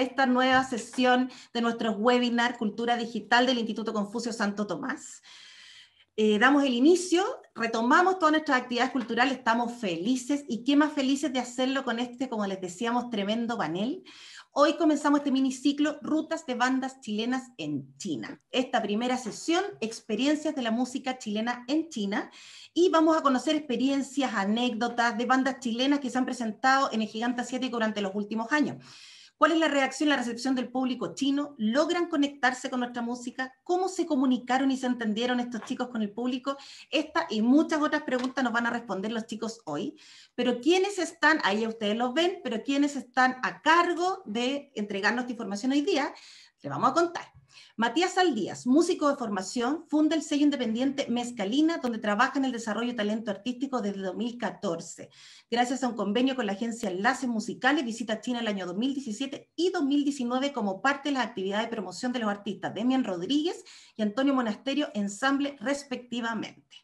esta nueva sesión de nuestro webinar Cultura Digital del Instituto Confucio Santo Tomás. Eh, damos el inicio, retomamos todas nuestras actividades culturales, estamos felices y qué más felices de hacerlo con este, como les decíamos, tremendo panel. Hoy comenzamos este miniciclo Rutas de Bandas Chilenas en China. Esta primera sesión, experiencias de la música chilena en China. Y vamos a conocer experiencias, anécdotas de bandas chilenas que se han presentado en el gigante asiático durante los últimos años. ¿Cuál es la reacción, la recepción del público chino? ¿Logran conectarse con nuestra música? ¿Cómo se comunicaron y se entendieron estos chicos con el público? Esta y muchas otras preguntas nos van a responder los chicos hoy. Pero quienes están, ahí ustedes los ven, pero quienes están a cargo de entregarnos esta información hoy día, les vamos a contar. Matías Aldías, músico de formación, funda el sello independiente Mezcalina, donde trabaja en el desarrollo de talento artístico desde 2014. Gracias a un convenio con la agencia Enlaces Musicales, visita China el año 2017 y 2019 como parte de las actividades de promoción de los artistas Demian Rodríguez y Antonio Monasterio, ensamble respectivamente.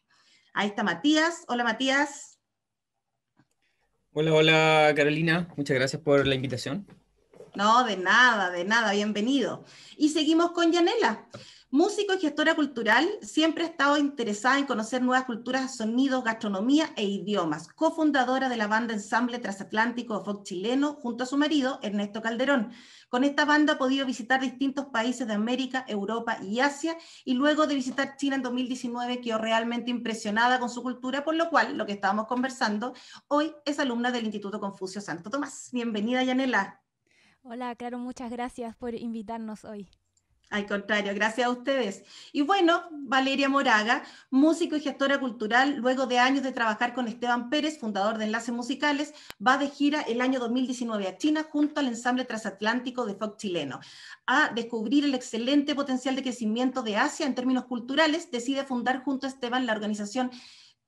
Ahí está Matías. Hola Matías. Hola, hola Carolina. Muchas gracias por la invitación. No, de nada, de nada, bienvenido. Y seguimos con Yanela. Músico y gestora cultural, siempre ha estado interesada en conocer nuevas culturas, sonidos, gastronomía e idiomas. Cofundadora de la banda Ensamble Transatlántico de Folk Chileno junto a su marido Ernesto Calderón. Con esta banda ha podido visitar distintos países de América, Europa y Asia y luego de visitar China en 2019 quedó realmente impresionada con su cultura, por lo cual lo que estábamos conversando hoy es alumna del Instituto Confucio Santo Tomás. Bienvenida, Yanela. Hola, Claro, muchas gracias por invitarnos hoy. Al contrario, gracias a ustedes. Y bueno, Valeria Moraga, músico y gestora cultural, luego de años de trabajar con Esteban Pérez, fundador de Enlaces Musicales, va de gira el año 2019 a China junto al ensamble transatlántico de folk chileno. A descubrir el excelente potencial de crecimiento de Asia en términos culturales, decide fundar junto a Esteban la organización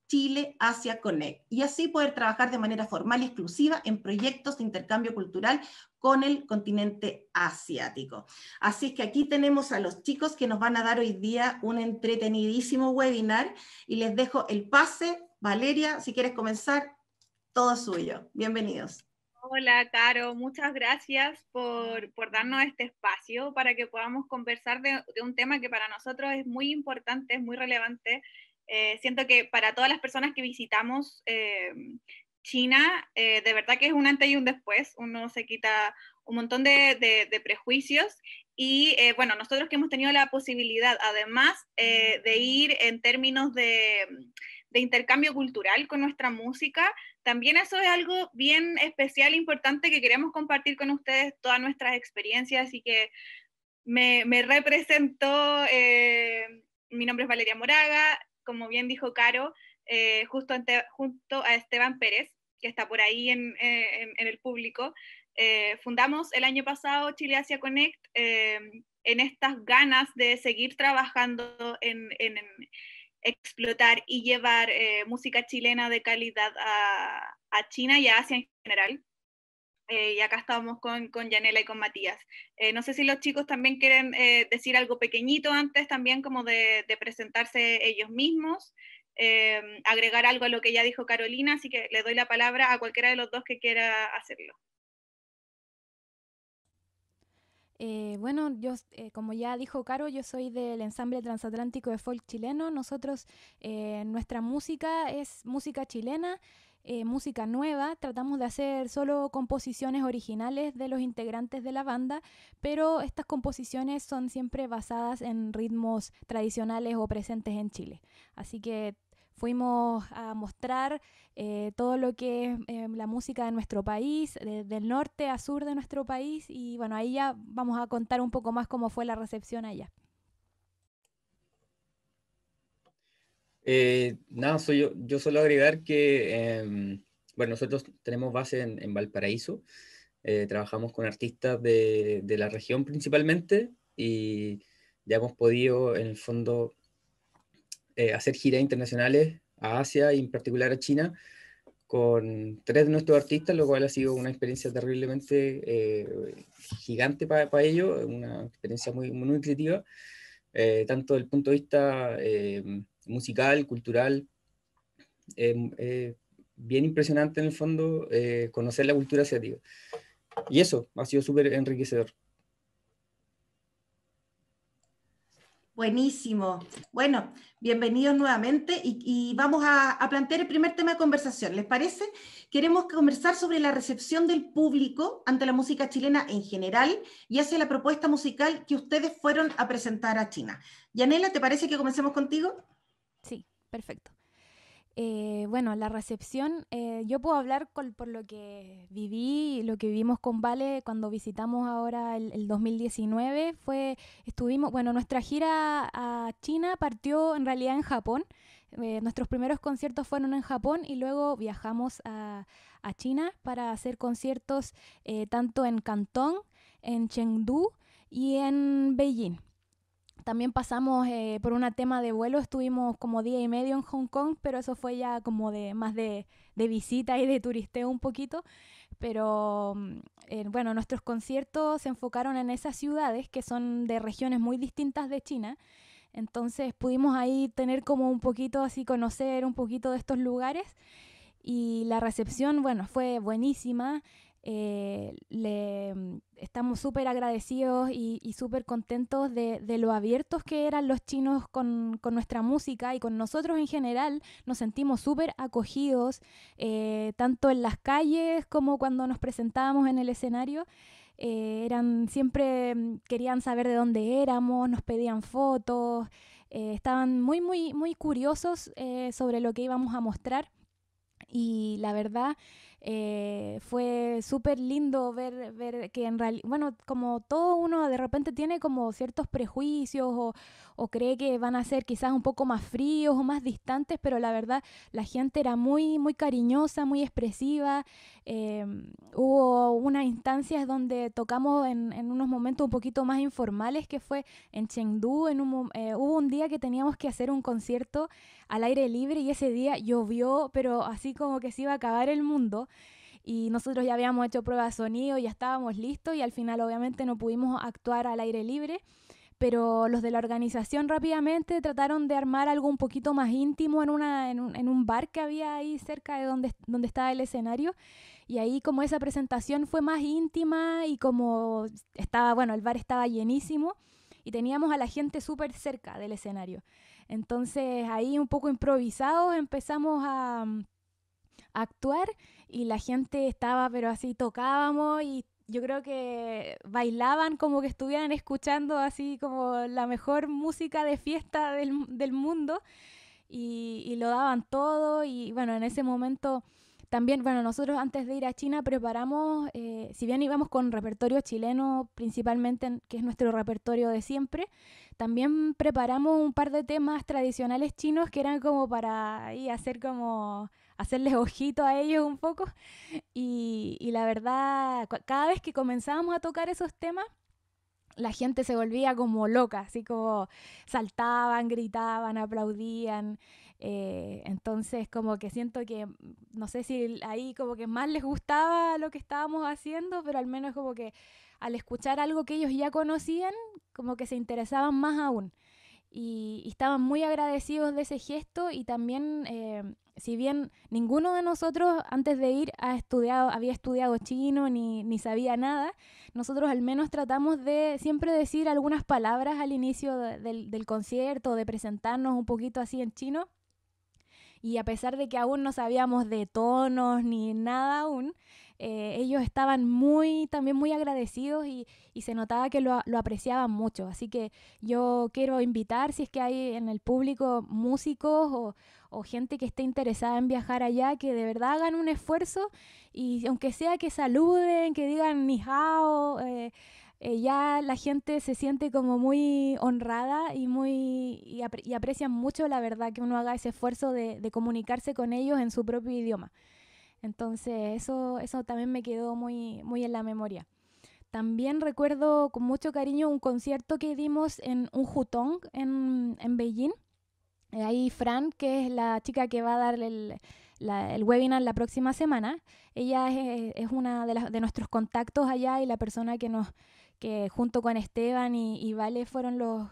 Chile Asia Connect y así poder trabajar de manera formal y exclusiva en proyectos de intercambio cultural con el continente asiático. Así es que aquí tenemos a los chicos que nos van a dar hoy día un entretenidísimo webinar y les dejo el pase. Valeria, si quieres comenzar, todo suyo. Bienvenidos. Hola, Caro. Muchas gracias por, por, darnos este espacio para que podamos conversar de, de, un tema que para nosotros es muy importante, es muy relevante, eh, siento que para todas las personas que visitamos eh, China, eh, de verdad que es un antes y un después, uno se quita un montón de, prejuicios y bueno, nosotros que hemos tenido la posibilidad además de ir en términos de, intercambio cultural con nuestra música, también eso es algo bien especial, importante que queremos compartir con ustedes todas nuestras experiencias y que me, me representó mi nombre es Valeria Moraga, como bien dijo Caro, eh, justo junto a Esteban Pérez, que está por ahí en, eh, el público, eh, fundamos el año pasado Chile Asia Connect en estas ganas de seguir trabajando en, explotar y llevar música chilena de calidad a, a China y a Asia en general. Eh, y acá estamos con, con Yanela y con Matías. Eh, no sé si los chicos también quieren eh, decir algo pequeñito antes, también como de, de presentarse ellos mismos, agregar algo a lo que ya dijo Carolina, así que le doy la palabra a cualquiera de los dos que quiera hacerlo. bueno, yo, como ya dijo Caro, yo soy del ensamble transatlántico de folk chileno. Nosotros, nuestra música es música chilena. Eh, música nueva, tratamos de hacer solo composiciones originales de los integrantes de la banda, pero estas composiciones son siempre basadas en ritmos tradicionales o presentes en Chile. Así que fuimos a mostrar eh, todo lo que es em, la música de nuestro país, del norte a sur de nuestro país, y bueno, ahí ya vamos a contar un poco más cómo fue la recepción allá. Eh, nada, soy yo, solo suelo agregar que, em, bueno, nosotros tenemos base en, Valparaíso, eh, trabajamos con artistas de, de, la región principalmente y ya hemos podido, en el fondo, eh, hacer giras internacionales a Asia y en particular a China con tres de nuestros artistas, lo cual ha sido una experiencia terriblemente gigante para ello ellos, una experiencia muy, muy nutritiva, tanto desde el punto de vista em, musical, cultural, eh, eh, bien impresionante en el fondo eh, conocer la cultura asiática. Y eso ha sido súper enriquecedor. Buenísimo. Bueno, bienvenidos nuevamente y, vamos a, a, plantear el primer tema de conversación. ¿Les parece? Queremos conversar sobre la recepción del público ante la música chilena en general y hacia la propuesta musical que ustedes fueron a presentar a China. Yanela, ¿te parece que comencemos contigo? Sí, perfecto. Eh, bueno, la recepción, eh, yo puedo hablar por lo que viví, lo que vivimos con Vale cuando visitamos ahora el, 2019, fue, estuvimos, bueno, nuestra gira a China partió en realidad en Japón, eh, nuestros primeros conciertos fueron en Japón y luego viajamos a, a China para hacer conciertos tanto en Cantón, en Chengdu y en Beijing también pasamos eh, por un tema de vuelo, estuvimos como día y medio en Hong Kong, pero eso fue ya como de más de, de visita y de turisteo un poquito. Pero mm, eh, bueno, nuestros conciertos se enfocaron en esas ciudades que son de regiones muy distintas de China. Entonces pudimos ahí tener como un poquito así, conocer un poquito de estos lugares. Y la recepción, bueno, fue buenísima. Eh, le, mm, estamos súper agradecidos y, súper contentos de, lo abiertos que eran los chinos con, nuestra música y con nosotros en general. Nos sentimos súper acogidos, eh, tanto en las calles como cuando nos presentábamos en el escenario. Eh, eran siempre mm, querían saber de dónde éramos, nos pedían fotos, estaban muy muy muy curiosos sobre lo que íbamos a mostrar y la verdad eh, fue súper lindo ver, que en realidad, bueno, como todo uno de repente tiene como ciertos prejuicios o, o, cree que van a ser quizás un poco más fríos o más distantes, pero la verdad la gente era muy, muy cariñosa, muy expresiva. Eh, hubo unas instancias donde tocamos en, unos momentos un poquito más informales que fue en Chengdu. En eh, hubo un día que teníamos que hacer un concierto al aire libre y ese día llovió, pero así como que se iba a acabar el mundo. Y nosotros ya habíamos hecho pruebas de sonido, ya estábamos listos y al final obviamente no pudimos actuar al aire libre pero los de la organización rápidamente trataron de armar algo un poquito más íntimo en, una, un, bar que había ahí cerca de donde, donde estaba el escenario. Y ahí como esa presentación fue más íntima y como estaba, bueno, el bar estaba llenísimo y teníamos a la gente súper cerca del escenario. Entonces ahí un poco improvisados empezamos mm, a, actuar y la gente estaba, pero así tocábamos y yo creo que bailaban como que estuvieran escuchando así como la mejor música de fiesta del, del mundo y, lo daban todo y bueno, en ese momento también, bueno, nosotros antes de ir a China preparamos, eh, si bien íbamos con repertorio chileno principalmente, que es nuestro repertorio de siempre, también preparamos un par de temas tradicionales chinos que eran como para hacer como hacerles ojito a ellos un poco. Y, y la verdad, cada vez que comenzábamos a tocar esos temas, la gente se volvía como loca, así como saltaban, gritaban, aplaudían. Eh, entonces como que siento que, mm, no sé si ahí como que más les gustaba lo que estábamos haciendo, pero al menos como que al escuchar algo que ellos ya conocían, como que se interesaban más aún. Y, estaban muy agradecidos de ese gesto y también, eh, si bien ninguno de nosotros antes de ir había estudiado chino ni, sabía nada, nosotros al menos tratamos de siempre decir algunas palabras al inicio del concierto, de presentarnos un poquito así en chino y a pesar de que aún no sabíamos de tonos ni nada aún, eh, ellos estaban muy, también muy agradecidos y, se notaba que lo, apreciaban mucho. Así que yo quiero invitar, si es que hay en el público músicos o, gente que esté interesada en viajar allá, que de verdad hagan un esfuerzo y aunque sea que saluden, que digan ni hao, eh, eh, ya la gente se siente como muy honrada y, muy, y, aprecian mucho la verdad que uno haga ese esfuerzo de, comunicarse con ellos en su propio idioma. Entonces eso, eso también me quedó muy, muy en la memoria. También recuerdo con mucho cariño un concierto que dimos en un hutong en, Beijing. Eh, ahí Fran, que es la chica que va a dar el, el webinar la próxima semana, ella es, una de, nuestros contactos allá y la persona que nos, que junto con Esteban y, Vale fueron los,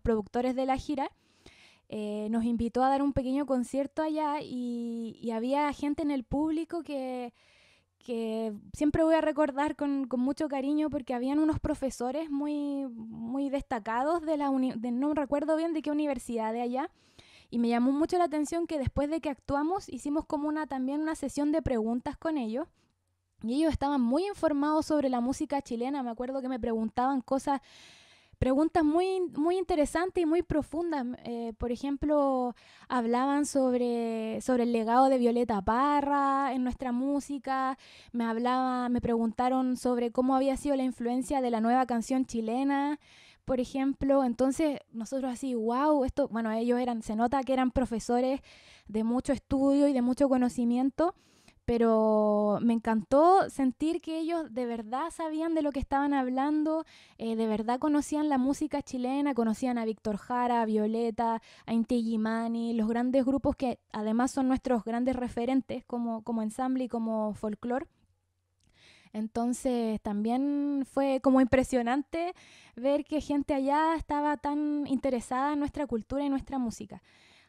productores de la gira, eh, nos invitó a dar un pequeño concierto allá y, había gente en el público que, que siempre voy a recordar con, mucho cariño porque habían unos profesores muy, muy destacados de la uni no recuerdo bien de qué universidad de allá y me llamó mucho la atención que después de que actuamos hicimos como una también una sesión de preguntas con ellos y ellos estaban muy informados sobre la música chilena. Me acuerdo que me preguntaban cosas, preguntas muy, muy interesantes y muy profundas. Eh, por ejemplo, hablaban sobre, sobre el legado de Violeta Parra en nuestra música. Me, me preguntaron sobre cómo había sido la influencia de la nueva canción chilena por ejemplo. Entonces, nosotros así, wow, esto, bueno, ellos eran, se nota que eran profesores de mucho estudio y de mucho conocimiento pero me encantó sentir que ellos de verdad sabían de lo que estaban hablando, eh, de verdad conocían la música chilena, conocían a Víctor Jara, a Violeta, a Inti Gimani, los grandes grupos que además son nuestros grandes referentes como, como ensamble y como folclore. Entonces también fue como impresionante ver que gente allá estaba tan interesada en nuestra cultura y nuestra música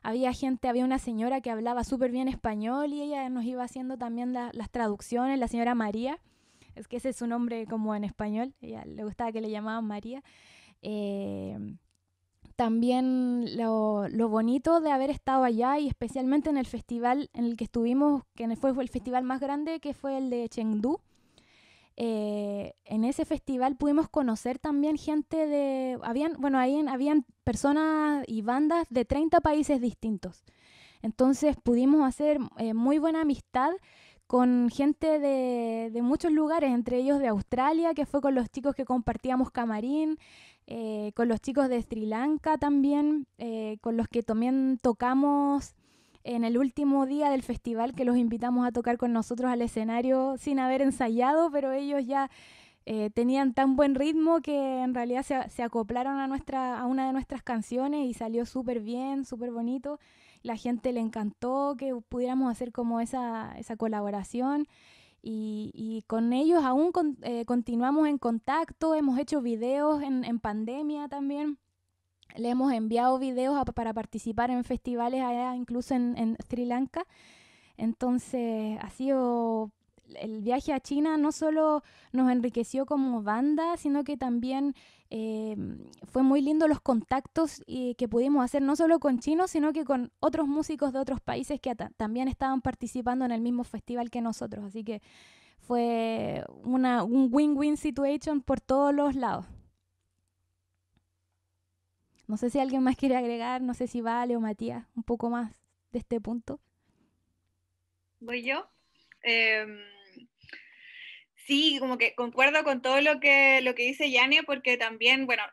había gente, había una señora que hablaba súper bien español y ella nos iba haciendo también las traducciones, la señora María, es que ese es su nombre como en español, ella le gustaba que le llamaban María. Eh, también lo, bonito de haber estado allá y especialmente en el festival en el que estuvimos, que fue, fue el festival más grande, que fue el de Chengdu, eh, en ese festival pudimos conocer también gente de, habían, bueno, ahí habían personas y bandas de 30 países distintos. Entonces pudimos hacer eh, muy buena amistad con gente de, muchos lugares, entre ellos de Australia, que fue con los chicos que compartíamos camarín, eh, con los chicos de Sri Lanka también, con los que también tocamos en el último día del festival que los invitamos a tocar con nosotros al escenario sin haber ensayado, pero ellos ya eh, tenían tan buen ritmo que en realidad se, acoplaron a, nuestra, a una de nuestras canciones y salió súper bien, súper bonito. La gente le encantó que pudiéramos hacer como esa, colaboración. Y, con ellos aún eh, continuamos en contacto, hemos hecho videos en pandemia también. Le hemos enviado videos para participar en festivales allá, incluso en, Sri Lanka. Entonces, ha sido el viaje a China no solo nos enriqueció como banda, sino que también eh, fue muy lindo los contactos eh, que pudimos hacer, no solo con chinos, sino que con otros músicos de otros países que también estaban participando en el mismo festival que nosotros. Así que fue una, un win-win situation por todos los lados. No sé si alguien más quiere agregar, no sé si Vale o Matías, un poco más de este punto. Voy yo. Em, sí, como que concuerdo con todo lo que, dice Yane, porque también, bueno,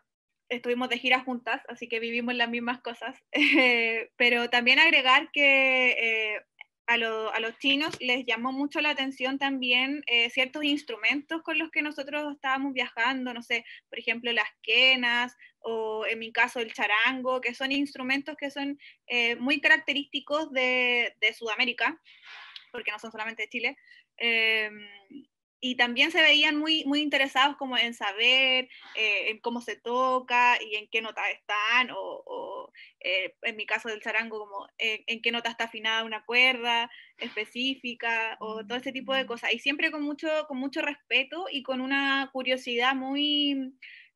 estuvimos de gira juntas, así que vivimos las mismas cosas. Eh, pero también agregar que eh, a, los chinos les llamó mucho la atención también eh, ciertos instrumentos con los que nosotros estábamos viajando, no sé, por ejemplo, las quenas, o en mi caso el charango, que son instrumentos que son eh, muy característicos de, de, Sudamérica, porque no son solamente de Chile. Em, y también se veían muy, muy interesados como en saber eh, en cómo se toca y en qué nota están, o, eh, en mi caso del charango, como en qué nota está afinada una cuerda específica, o todo ese tipo de cosas. Y siempre con mucho, con mucho respeto y con una curiosidad muy,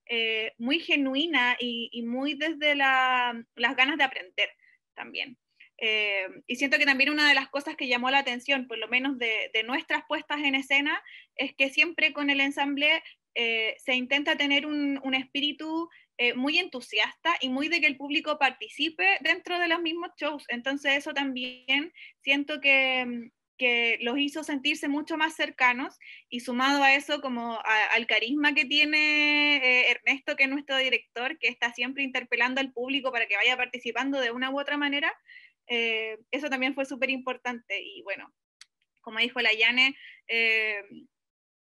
eh, muy genuina y, muy desde las ganas de aprender también. Eh, y siento que también una de las cosas que llamó la atención, por lo menos de, nuestras puestas en escena, es que siempre con el ensamble eh, se intenta tener un, espíritu muy entusiasta y muy de que el público participe dentro de los mismos shows. Entonces eso también siento que, que los hizo sentirse mucho más cercanos y sumado a eso como al carisma que tiene eh, Ernesto, que es nuestro director, que está siempre interpelando al público para que vaya participando de una u otra manera, eh, eso también fue súper importante. Y bueno, como dijo la Yane, eh,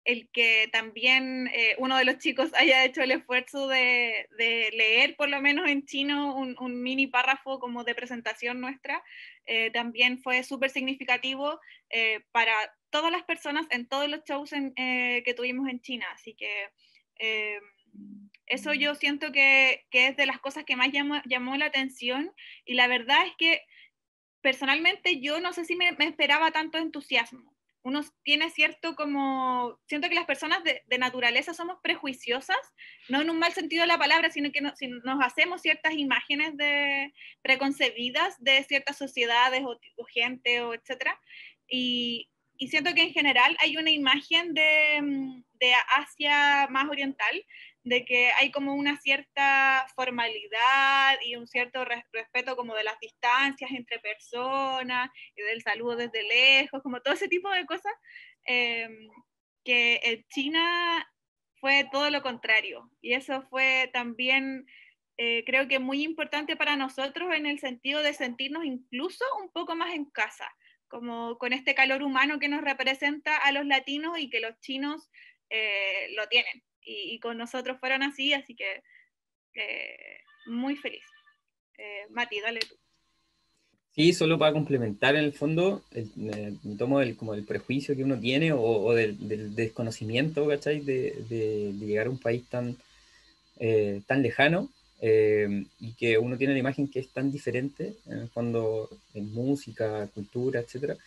el que también uno de los chicos haya hecho el esfuerzo de, leer por lo menos en chino un mini párrafo como de presentación nuestra, eh, también fue súper significativo eh, para todas las personas en todos los shows eh, que tuvimos en China. Así que eso yo siento que, es de las cosas que más llamó, llamó, la atención y la verdad es que personalmente yo no sé si me esperaba tanto entusiasmo uno tiene cierto como, siento que las personas de, naturaleza somos prejuiciosas, no en un mal sentido de la palabra, sino que nos hacemos ciertas imágenes de, preconcebidas de ciertas sociedades o, gente, o etcétera, y, y, siento que en general hay una imagen de, mm, de Asia más oriental de que hay como una cierta formalidad y un cierto respeto como de las distancias entre personas, y del saludo desde lejos, como todo ese tipo de cosas, em, que en China fue todo lo contrario. Y eso fue también, eh, creo que muy importante para nosotros en el sentido de sentirnos incluso un poco más en casa, como con este calor humano que nos representa a los latinos y que los chinos eh, lo tienen y, con nosotros fueron así, así que muy feliz. Eh, Mati, dale tú. Sí, solo para complementar en el fondo, me tomo como el prejuicio que uno tiene o, del, desconocimiento, ¿cachai? De, llegar a un país tan, eh, tan lejano eh, y que uno tiene la imagen que es tan diferente, en el fondo, en música, cultura, etc.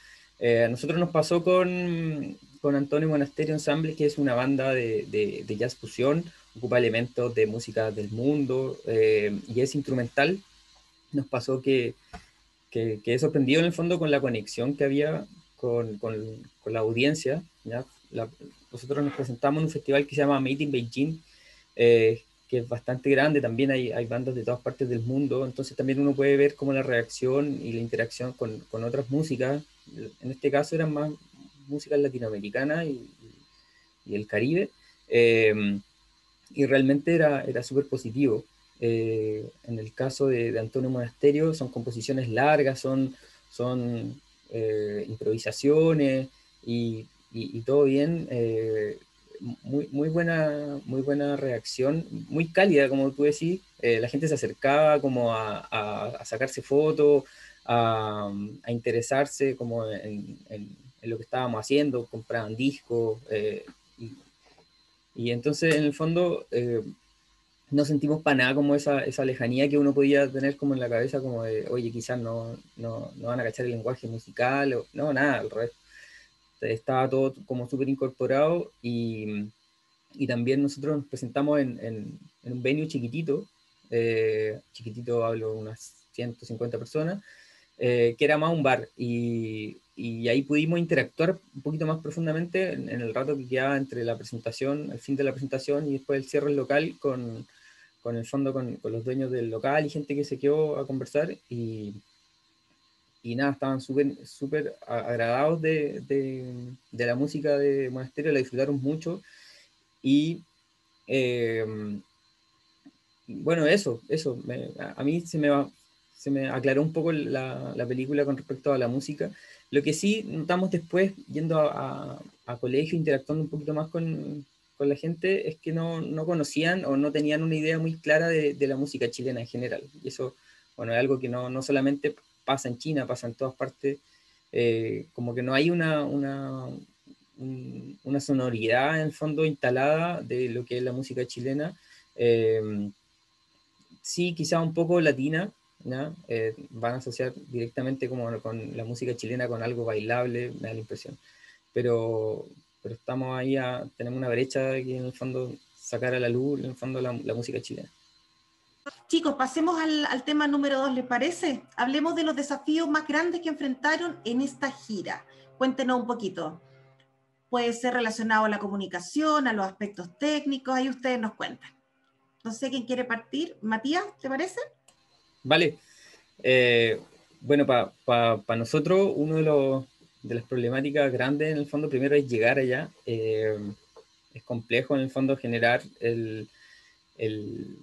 a nosotros nos pasó con, con Antonio Monasterio Ensemble, que es una banda de, de, jazz fusión, ocupa elementos de música del mundo eh, y es instrumental. Nos pasó que, que, que, he sorprendido en el fondo con la conexión que había con, la audiencia. nosotros nos presentamos en un festival que se llama Made in Beijing, eh, que es bastante grande, también hay, bandas de todas partes del mundo, entonces también uno puede ver cómo la reacción y la interacción con, con otras músicas, en este caso eran más música latinoamericana y, el Caribe, em, y realmente era, era súper positivo. Eh, en el caso de, Antonio Monasterio son composiciones largas, son, son eh, improvisaciones y, todo bien. Eh, muy, muy, buena, muy buena reacción, muy cálida, como tú decís. la gente se acercaba como a, sacarse fotos, a, interesarse como en en lo que estábamos haciendo, compraban discos. Eh, y, entonces, en el fondo, eh, no sentimos para nada como esa, lejanía que uno podía tener como en la cabeza, como de, oye, quizás no, van a cachar el lenguaje musical, o, no, nada, al revés. Estaba todo como súper incorporado y, también nosotros nos presentamos en, en, un venue chiquitito, eh, chiquitito hablo unas 150 personas, que era más un bar y y ahí pudimos interactuar un poquito más profundamente en, el rato que quedaba entre la presentación, el fin de la presentación y después el cierre local con, el fondo, con, los dueños del local y gente que se quedó a conversar y, nada, estaban súper agradados de, la música de Monasterio, la disfrutaron mucho y... Eh, bueno, eso, eso, a mí se me, va, me aclaró un poco la, película con respecto a la música. Lo que sí notamos después, yendo a, colegio, interactuando un poquito más con, la gente, es que no, conocían o no tenían una idea muy clara de, la música chilena en general. Y eso, bueno, es algo que no, solamente pasa en China, pasa en todas partes. Eh, como que no hay una, una, una, sonoridad en el fondo instalada de lo que es la música chilena. Eh, sí, quizá un poco latina, ¿no? Eh, van a asociar directamente como con la música chilena con algo bailable, me da la impresión. Pero, pero estamos ahí, tenemos una brecha aquí en el fondo sacar a la luz, en fondo la, música chilena. Chicos, pasemos al, al, tema número dos, ¿les parece? Hablemos de los desafíos más grandes que enfrentaron en esta gira. Cuéntenos un poquito. Puede ser relacionado a la comunicación, a los aspectos técnicos, ahí ustedes nos cuentan. No sé quién quiere partir. Matías, ¿te parece? Vale. Eh, bueno, para nosotros, uno de los de las problemáticas grandes en el fondo, primero es llegar allá. Eh, es complejo en el fondo generar el, el,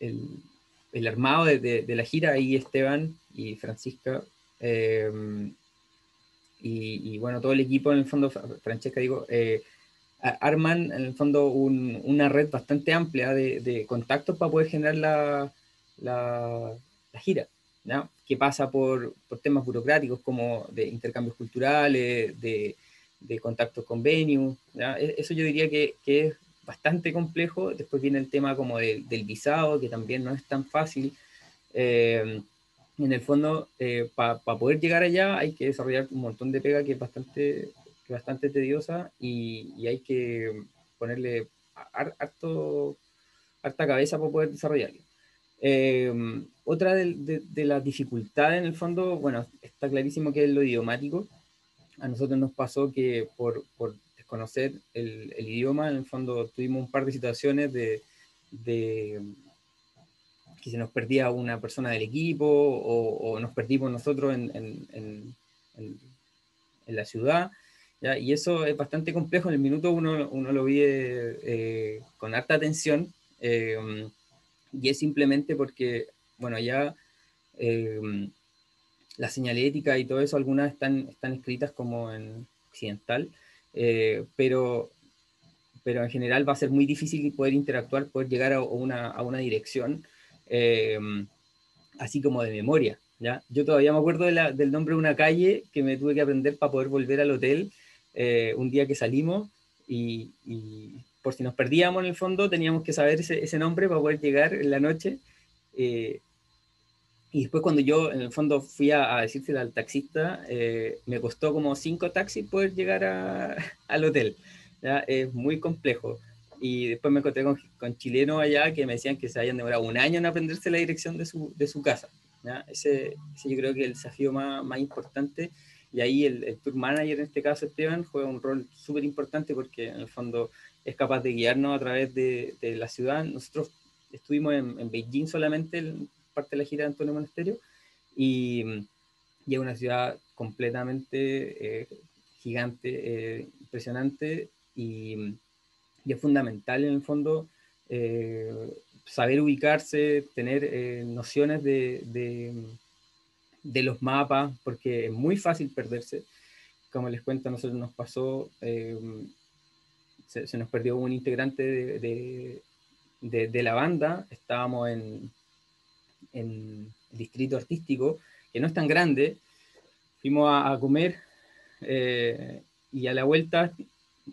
el, armado de, la gira. Ahí Esteban y Francisca. Eh, y, bueno, todo el equipo en el fondo, Francesca digo, arman en el fondo una red bastante amplia de, de contactos para poder generar la, la, gira, ¿no? que pasa por, por, temas burocráticos como de intercambios culturales, de, de contactos con venues. E, eso yo diría que, es bastante complejo. Después viene el tema como del visado, que también no es tan fácil. Eh, en el fondo, eh, para poder llegar allá hay que desarrollar un montón de pega que es bastante, bastante tediosa y, hay que ponerle harto, harta cabeza para poder desarrollarla Em, otra de, las dificultades en el fondo, bueno, está clarísimo que es lo idiomático. A nosotros nos pasó que por, desconocer el, idioma, en el fondo tuvimos un par de situaciones de, que se nos perdía una persona del equipo o, nos perdimos nosotros en, la ciudad. Y eso es bastante complejo. En el minuto uno, uno lo vive eh, con harta atención. Em, y es simplemente porque, bueno, ya eh, la señalética y todo eso, algunas están, están escritas como en occidental, eh, pero, pero en general va a ser muy difícil poder interactuar, poder llegar a, una, a una dirección, em, así como de memoria. ¿ya? Yo todavía me acuerdo del nombre de una calle que me tuve que aprender para poder volver al hotel eh, un día que salimos y por si nos perdíamos en el fondo, teníamos que saber ese, nombre para poder llegar en la noche. Eh, y después cuando yo en el fondo fui a, a decírselo al taxista, eh, me costó como cinco taxis poder llegar al hotel. ¿ya? Es muy complejo. Y después me encontré con, chilenos allá que me decían que se habían demorado un año en aprenderse la dirección de su, de su casa. ¿ya? Ese, ese, yo creo que es el desafío más, más importante. Y ahí el, el, tour manager, en este caso Esteban, juega un rol súper importante porque en el fondo es capaz de guiarnos a través de, la ciudad. Nosotros estuvimos en, Beijing solamente, en parte de la gira de Antonio Monasterio, y, es una ciudad completamente eh, gigante, eh, impresionante, y, es fundamental en el fondo eh, saber ubicarse, tener nociones de, de, los mapas, porque es muy fácil perderse. Como les cuento, a nosotros nos pasó se, nos perdió un integrante de, la banda, estábamos en, el distrito artístico, que no es tan grande, fuimos a, comer eh, y a la vuelta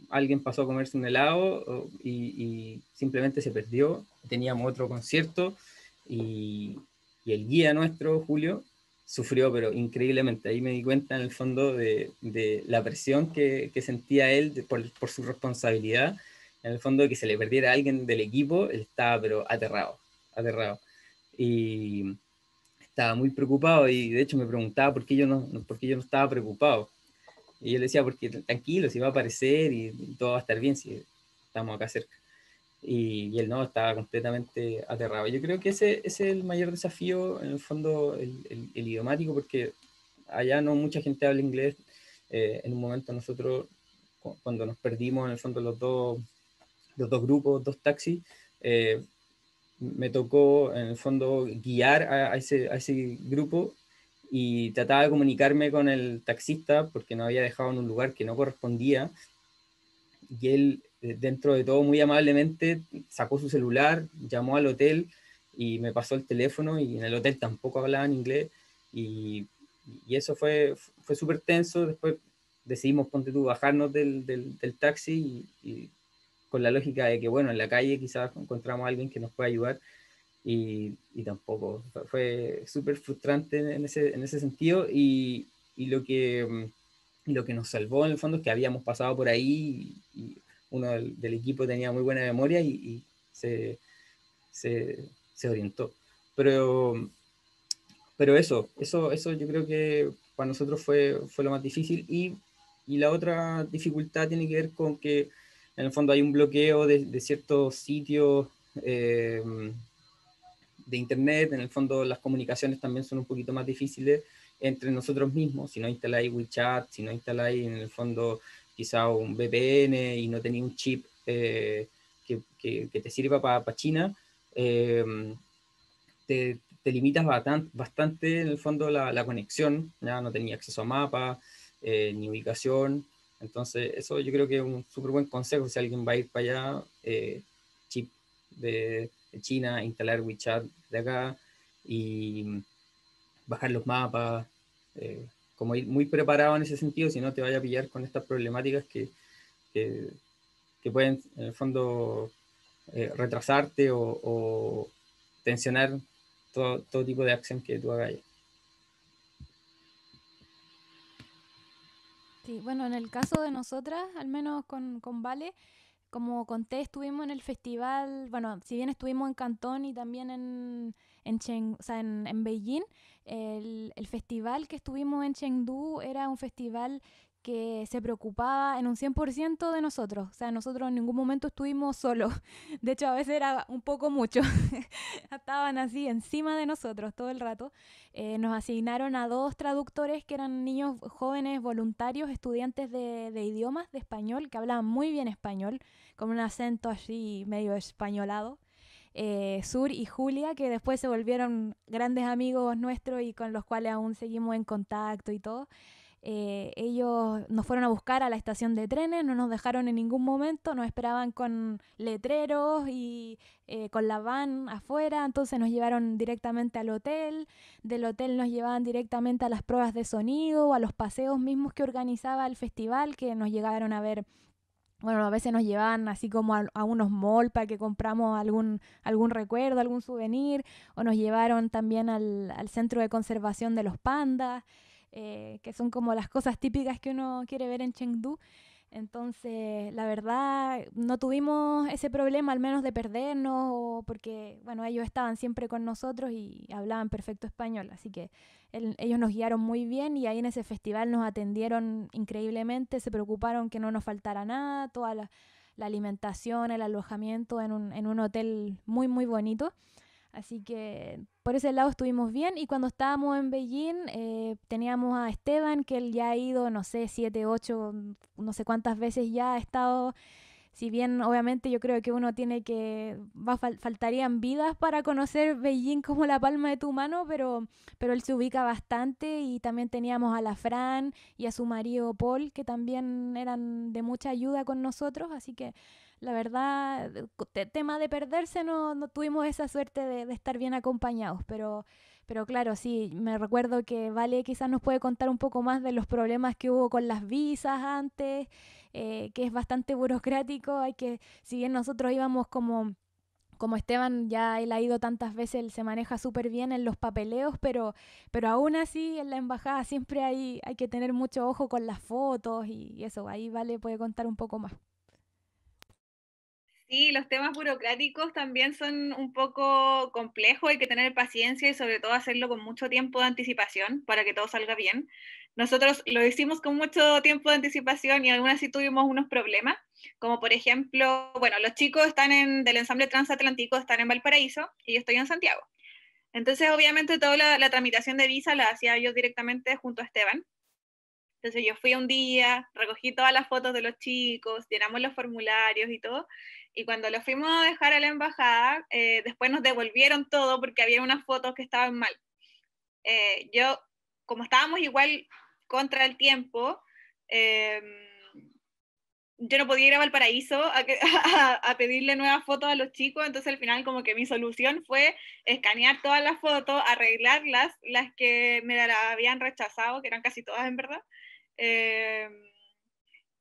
alguien pasó a comerse un helado y, simplemente se perdió, teníamos otro concierto y, y el guía nuestro, Julio, sufrió, pero increíblemente. Ahí me di cuenta en el fondo de, la presión que, sentía él por, su responsabilidad. En el fondo de que se le perdiera a alguien del equipo, él estaba pero aterrado, aterrado. Y estaba muy preocupado y de hecho me preguntaba por qué yo no, por qué yo no estaba preocupado. Y yo le decía, porque tranquilo, si va a aparecer y todo va a estar bien, si estamos acá cerca. Y, él no, estaba completamente aterrado. Yo creo que ese, es el mayor desafío, en el fondo, el, idiomático, porque allá no mucha gente habla inglés. Eh, en un momento nosotros, cuando nos perdimos, en el fondo, los dos, los dos grupos, dos taxis, eh, me tocó, en el fondo, guiar a, ese, a ese grupo y trataba de comunicarme con el taxista porque no había dejado en un lugar que no correspondía. Y él eh, dentro de todo muy amablemente sacó su celular, llamó al hotel y me pasó el teléfono y en el hotel tampoco hablaban inglés y, y eso fue, fue súper tenso. Después decidimos, ponte tú, bajarnos del, del, taxi y, con la lógica de que, bueno, en la calle quizás encontramos a alguien que nos pueda ayudar y, y tampoco. Fue súper frustrante en ese, en ese sentido y, y, lo que... lo que nos salvó en el fondo es que habíamos pasado por ahí y, uno del, equipo tenía muy buena memoria y, se, orientó. Pero, pero eso, eso, eso yo creo que para nosotros fue, fue lo más difícil y, y la otra dificultad tiene que ver con que en el fondo hay un bloqueo de, ciertos sitios eh, de internet, en el fondo las comunicaciones también son un poquito más difíciles entre nosotros mismos, si no instaláis WeChat, si no instaláis en el fondo quizá un VPN y no tenía un chip eh, que, te sirva para China, eh, te, limitas bastante, bastante, en el fondo la, la conexión, ¿ya? no tenía acceso a mapa eh, ni ubicación, entonces eso yo creo que es un súper buen consejo si alguien va a ir para allá, chip de, China, instalar WeChat de acá y bajar los mapas, como ir muy preparado en ese sentido, si no te vaya a pillar con estas problemáticas que, pueden, en el fondo, eh, retrasarte o, tensionar todo, tipo de acción que tú hagas. Sí, bueno, en el caso de nosotras, al menos con, con Vale, como conté, estuvimos en el festival, bueno, si bien estuvimos en Cantón y también en, en, o sea, en, Beijing, el, el, festival que estuvimos en Chengdu era un festival que se preocupaba en un 100% de nosotros. O sea, nosotros en ningún momento estuvimos solos. De hecho, a veces era un poco mucho. Estaban así encima de nosotros todo el rato. Eh, nos asignaron a dos traductores que eran niños jóvenes, voluntarios, estudiantes de, idiomas, de español, que hablaban muy bien español, con un acento así medio españolado. Eh, Sur y Julia, que después se volvieron grandes amigos nuestros y con los cuales aún seguimos en contacto y todo. Eh, ellos nos fueron a buscar a la estación de trenes, no nos dejaron en ningún momento, nos esperaban con letreros y eh, con la van afuera, entonces nos llevaron directamente al hotel, del hotel nos llevaban directamente a las pruebas de sonido, a los paseos mismos que organizaba el festival, que nos llegaron a ver bueno, a veces nos llevaban así como a, unos malls para que compramos algún, algún recuerdo, algún souvenir, o nos llevaron también al, al centro de conservación de los pandas. Eh, que son como las cosas típicas que uno quiere ver en Chengdu. Entonces, la verdad, no tuvimos ese problema, al menos de perdernos, porque, bueno, ellos estaban siempre con nosotros y hablaban perfecto español, así que ellos nos guiaron muy bien y ahí en ese festival nos atendieron increíblemente, se preocuparon que no nos faltara nada, toda la, la alimentación, el alojamiento en un, en un hotel muy, muy bonito. Así que por ese lado estuvimos bien y cuando estábamos en Beijing eh, teníamos a Esteban, que él ya ha ido, no sé, siete, ocho, no sé cuántas veces ya ha estado si bien obviamente yo creo que uno tiene que, faltarían vidas para conocer Beijing como la palma de tu mano, pero, pero él se ubica bastante y también teníamos a la Fran y a su marido Paul, que también eran de mucha ayuda con nosotros, así que la verdad, tema de perderse, no, tuvimos esa suerte de, estar bien acompañados, pero, pero claro, sí, me recuerdo que Vale quizás nos puede contar un poco más de los problemas que hubo con las visas antes, eh, que es bastante burocrático, hay que, si bien nosotros íbamos como como Esteban ya él ha ido tantas veces, él se maneja súper bien en los papeleos, pero, pero aún así en la embajada siempre hay, hay que tener mucho ojo con las fotos y eso, ahí Vale puede contar un poco más. Sí, los temas burocráticos también son un poco complejos, hay que tener paciencia y sobre todo hacerlo con mucho tiempo de anticipación para que todo salga bien. Nosotros lo hicimos con mucho tiempo de anticipación y algunas sí tuvimos unos problemas, como por ejemplo, bueno, los chicos están en, del ensamble transatlántico están en Valparaíso y yo estoy en Santiago. Entonces, obviamente, toda la, la, tramitación de visa la hacía yo directamente junto a Esteban. Entonces, yo fui un día, recogí todas las fotos de los chicos, llenamos los formularios y todo, y cuando lo fuimos a dejar a la embajada, eh, después nos devolvieron todo porque había unas fotos que estaban mal. Eh, yo, como estábamos igual contra el tiempo, em, yo no podía ir a Valparaíso a, pedirle nuevas fotos a los chicos, entonces al final como que mi solución fue escanear todas las fotos, arreglarlas, las que me habían rechazado, que eran casi todas en verdad, eh,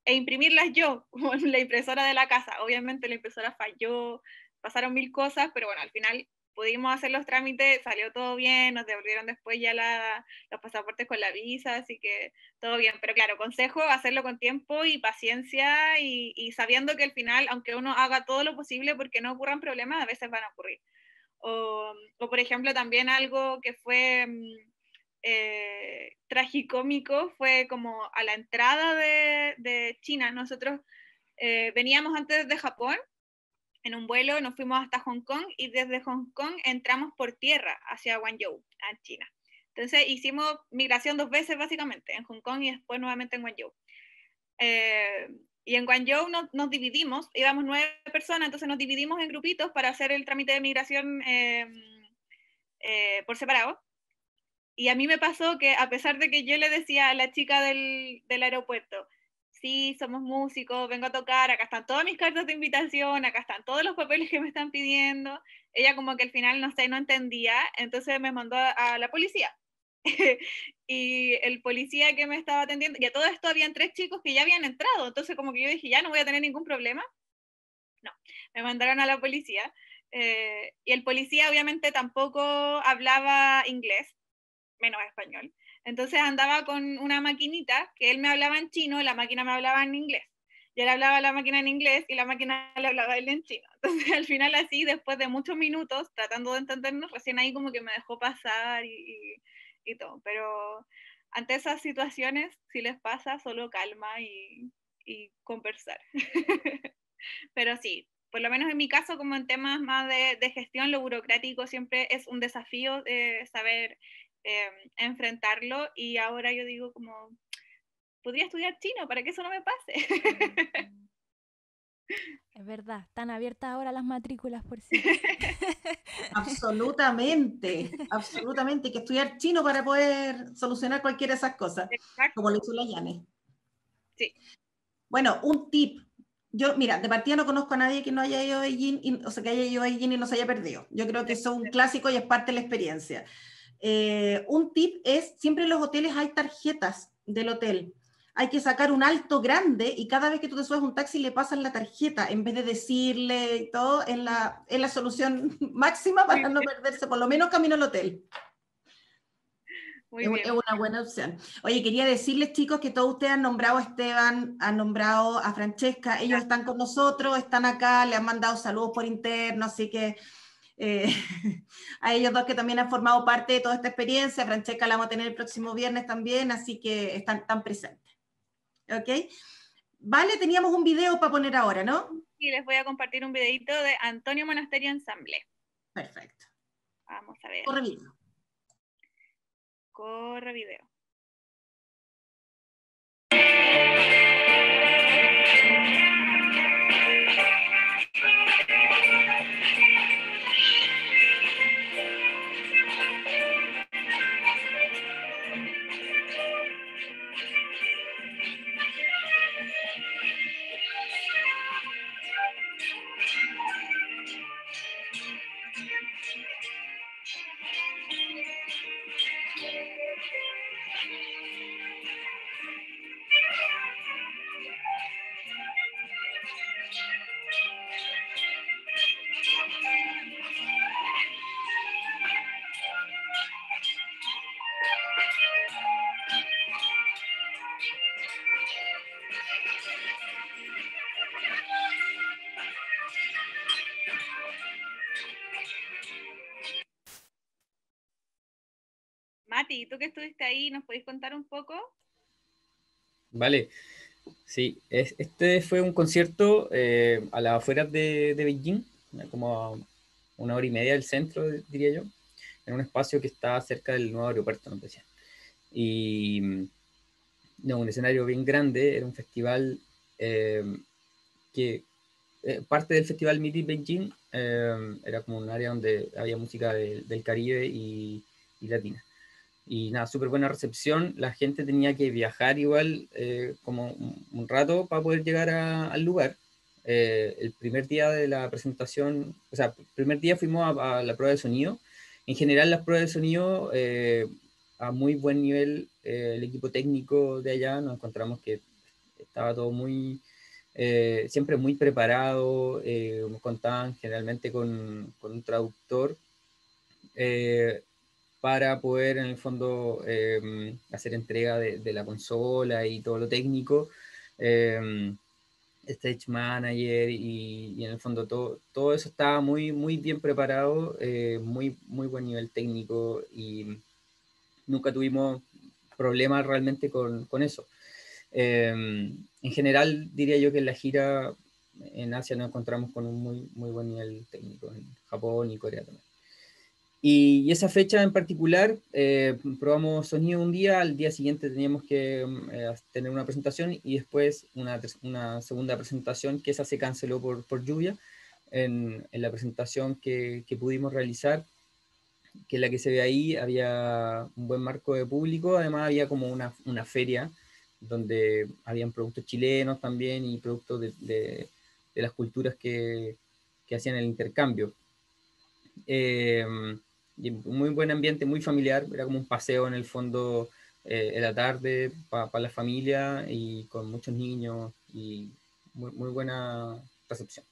e imprimirlas yo, con la impresora de la casa. Obviamente la impresora falló, pasaron mil cosas, pero bueno, al final pudimos hacer los trámites, salió todo bien, nos devolvieron después ya la, los pasaportes con la visa, así que todo bien. Pero claro, consejo, hacerlo con tiempo y paciencia y, sabiendo que al final, aunque uno haga todo lo posible porque no ocurran problemas, a veces van a ocurrir. O, o por ejemplo, también algo que fue mm, eh, tragicómico fue como a la entrada de, China. Nosotros eh, veníamos antes de Japón en un vuelo, nos fuimos hasta Hong Kong y desde Hong Kong entramos por tierra hacia Guangzhou, a China. Entonces hicimos migración dos veces básicamente, en Hong Kong y después nuevamente en Guangzhou. Eh, y en Guangzhou nos, dividimos, íbamos nueve personas, entonces nos dividimos en grupitos para hacer el trámite de migración por separado. Y a mí me pasó que a pesar de que yo le decía a la chica del, del aeropuerto, sí, somos músicos, vengo a tocar, acá están todas mis cartas de invitación, acá están todos los papeles que me están pidiendo, ella como que al final, no sé, no entendía, entonces me mandó a la policía. y el policía que me estaba atendiendo, y a todo esto habían tres chicos que ya habían entrado, entonces como que yo dije, ya no voy a tener ningún problema. No, me mandaron a la policía. Eh, y el policía obviamente tampoco hablaba inglés, menos español. Entonces andaba con una maquinita que él me hablaba en chino, la máquina me hablaba en inglés. Yo le hablaba a la máquina en inglés y la máquina le hablaba a él en chino. Entonces al final así, después de muchos minutos tratando de entendernos, recién ahí como que me dejó pasar y, y, todo. Pero ante esas situaciones, si les pasa, solo calma y, y conversar. Pero sí, por lo menos en mi caso, como en temas más de, de gestión, lo burocrático siempre es un desafío de eh, saber Em, enfrentarlo y ahora yo digo como, podría estudiar chino para que eso no me pase. Es verdad, están abiertas ahora las matrículas, por sí absolutamente, absolutamente. Hay que estudiar chino para poder solucionar cualquiera de esas cosas, como lo hizo la Yane. Bueno, un tip. Yo, mira, de partida no conozco a nadie que no haya ido a Beijing, o sea, que haya ido a Beijing y no se haya perdido. Yo creo que eso es un clásico y es parte de la experiencia. Eh, un tip es, siempre en los hoteles hay tarjetas del hotel. Hay que sacar un alto grande y cada vez que tú te subes un taxi le pasan la tarjeta en vez de decirle todo, es la, la solución máxima para no perderse, por lo menos camino al hotel. es, una buena opción. Oye, quería decirles, chicos, que todos ustedes han nombrado a Esteban, han nombrado a Francesca, ellos están con nosotros, están acá, le han mandado saludos por interno, así que eh, a ellos dos que también han formado parte de toda esta experiencia. Francesca la vamos a tener el próximo viernes también, así que están tan presentes. ¿Ok? Vale, teníamos un video para poner ahora, ¿no? Sí, les voy a compartir un videito de Antonio Monasterio Ensamble. Perfecto. Vamos a ver. Corre video. Corre video. tú que estuviste ahí, ¿nos podéis contar un poco? Vale, sí, este fue un concierto eh, a las afueras de, Beijing, eh, como una hora y media del centro, diría yo, en un espacio que está cerca del nuevo aeropuerto, no decía. Y mm, no, un escenario bien grande, era un festival eh, que parte del festival MIDI Beijing era como un área donde había música del Caribe y latina. Y nada, súper buena recepción. La gente tenía que viajar igual eh, como un, rato para poder llegar al lugar. Eh, el primer día de la presentación, o sea, el primer día fuimos a, la prueba de sonido. En general, las pruebas de sonido eh, a muy buen nivel. el equipo técnico de allá nos encontramos que estaba todo muy, siempre muy preparado, nos contaban generalmente con, con un traductor para poder en el fondo em, hacer entrega de, la consola y todo lo técnico, em, Stage Manager y, en el fondo todo, eso estaba muy, muy bien preparado, eh, muy, muy buen nivel técnico y nunca tuvimos problemas realmente con, con eso. Em, en general diría yo que en la gira en Asia nos encontramos con un muy, muy buen nivel técnico, en Japón y Corea también. Y, esa fecha en particular, eh, probamos sonido un día, al día siguiente teníamos que mm, eh, tener una presentación y después una, una, segunda presentación, que esa se canceló por, por lluvia, en, en, la presentación que, que pudimos realizar, que es la que se ve ahí, había un buen marco de público, además había como una, una feria donde habían productos chilenos también y productos de, de, las culturas que, que hacían el intercambio. Eh, muy buen ambiente, muy familiar, era como un paseo en el fondo eh, en la tarde para la familia y con muchos niños y muy, buena recepción.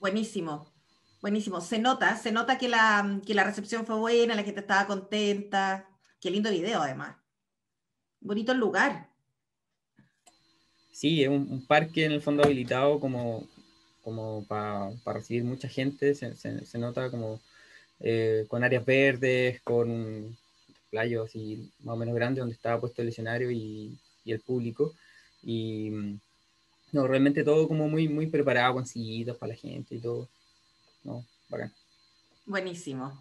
Buenísimo, buenísimo. Se nota, se nota que la, la recepción fue buena, la gente estaba contenta. Qué lindo video además. Bonito el lugar. Sí, es un parque en el fondo habilitado como como para recibir mucha gente, se, nota como eh, con áreas verdes, con playos y más o menos grandes donde estaba puesto el escenario y, el público. Y mm, no, realmente todo como muy, muy preparado, con sillitos para la gente y todo. No, bacán. Buenísimo,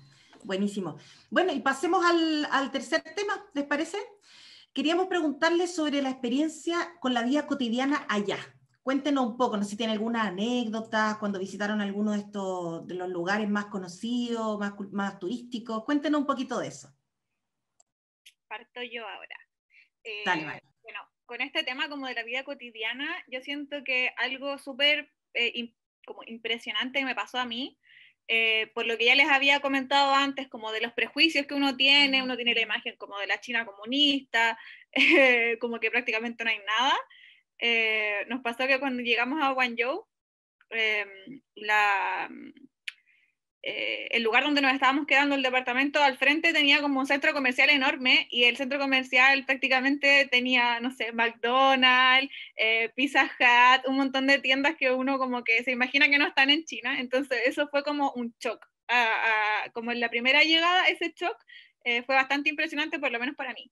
buenísimo. Bueno, y pasemos al, al tercer tema, ¿les parece? Queríamos preguntarle sobre la experiencia con la vida cotidiana allá, Cuéntenos un poco, no sé si tienen alguna anécdota cuando visitaron alguno de estos de los lugares más conocidos, más, más turísticos. Cuéntenos un poquito de eso. Parto yo ahora. Eh, Dale, Bueno, con este tema como de la vida cotidiana, yo siento que algo súper eh, impresionante me pasó a mí, eh, por lo que ya les había comentado antes, como de los prejuicios que uno tiene, uno tiene la imagen como de la China comunista, como que prácticamente no hay nada. Eh, nos pasó que cuando llegamos a Guangzhou, em, eh, el lugar donde nos estábamos quedando, el departamento al frente tenía como un centro comercial enorme y el centro comercial prácticamente tenía, no sé, McDonald's, eh, Pizza Hut, un montón de tiendas que uno como que se imagina que no están en China. Entonces eso fue como un shock. como en la primera llegada, ese shock fue bastante impresionante, por lo menos para mí.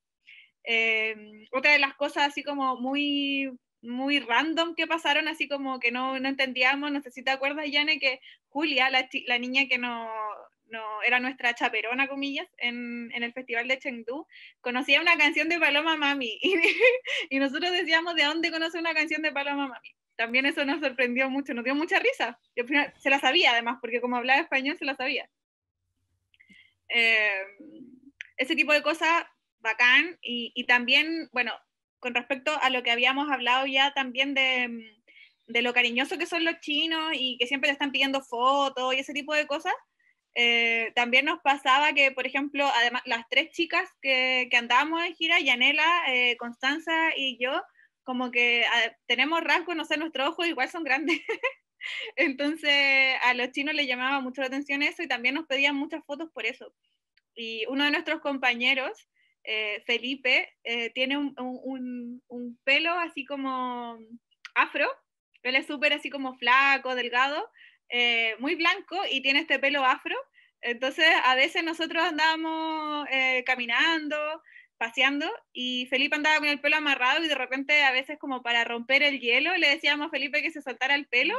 Em, otra de las cosas así como muy muy random que pasaron, así como que no, entendíamos, no sé si te acuerdas, Yane, que Julia, la, niña que no, no, era nuestra chaperona, comillas, en, en, el festival de Chengdu, conocía una canción de Paloma Mami. Y, nosotros decíamos, ¿de dónde conoce una canción de Paloma Mami? También eso nos sorprendió mucho, nos dio mucha risa. Yo, se la sabía además, porque como hablaba español se la sabía. Eh, ese tipo de cosas, bacán. Y, y también, bueno, con respecto a lo que habíamos hablado ya también mm, de, lo cariñoso que son los chinos y que siempre le están pidiendo fotos y ese tipo de cosas, eh, también nos pasaba que, por ejemplo, además las tres chicas que, que andábamos en gira, Yanela, eh, Constanza y yo, como que tenemos rasgos, no sé, nuestros ojos igual son grandes. Entonces a los chinos les llamaba mucho la atención eso y también nos pedían muchas fotos por eso. Y uno de nuestros compañeros eh, Felipe eh, tiene un, pelo así como afro, él es súper así como flaco, delgado, eh, muy blanco y tiene este pelo afro. Entonces a veces nosotros andamos caminando paseando y Felipe andaba con el pelo amarrado y de repente a veces como para romper el hielo le decíamos a Felipe que se soltara el pelo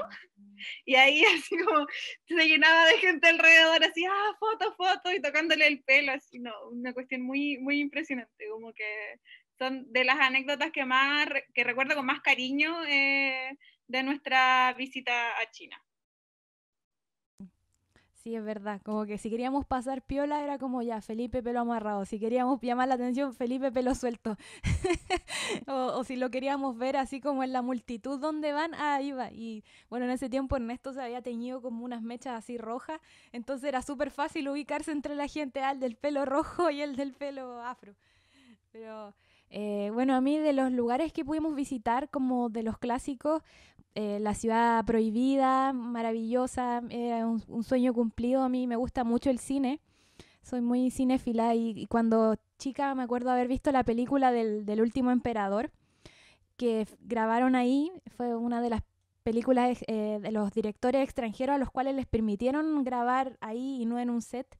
y ahí así como se llenaba de gente alrededor así, ah, foto, foto y tocándole el pelo, así, no, una cuestión muy, muy impresionante, como que son de las anécdotas que más, que recuerdo con más cariño eh, de nuestra visita a China. Sí, es verdad. Como que si queríamos pasar piola era como ya, Felipe pelo amarrado. Si queríamos llamar la atención, Felipe pelo suelto. o, si lo queríamos ver así como en la multitud, ¿dónde van? Ah, ahí va. Y bueno, en ese tiempo Ernesto se había teñido como unas mechas así rojas. Entonces era súper fácil ubicarse entre la gente, al ah, del pelo rojo y el del pelo afro. Pero eh, bueno, a mí de los lugares que pudimos visitar, como de los clásicos, eh, la ciudad prohibida, maravillosa, era un, sueño cumplido. A mí me gusta mucho el cine, soy muy cinéfila y, cuando chica me acuerdo haber visto la película del, último emperador que grabaron ahí, fue una de las películas eh, de los directores extranjeros a los cuales les permitieron grabar ahí y no en un set.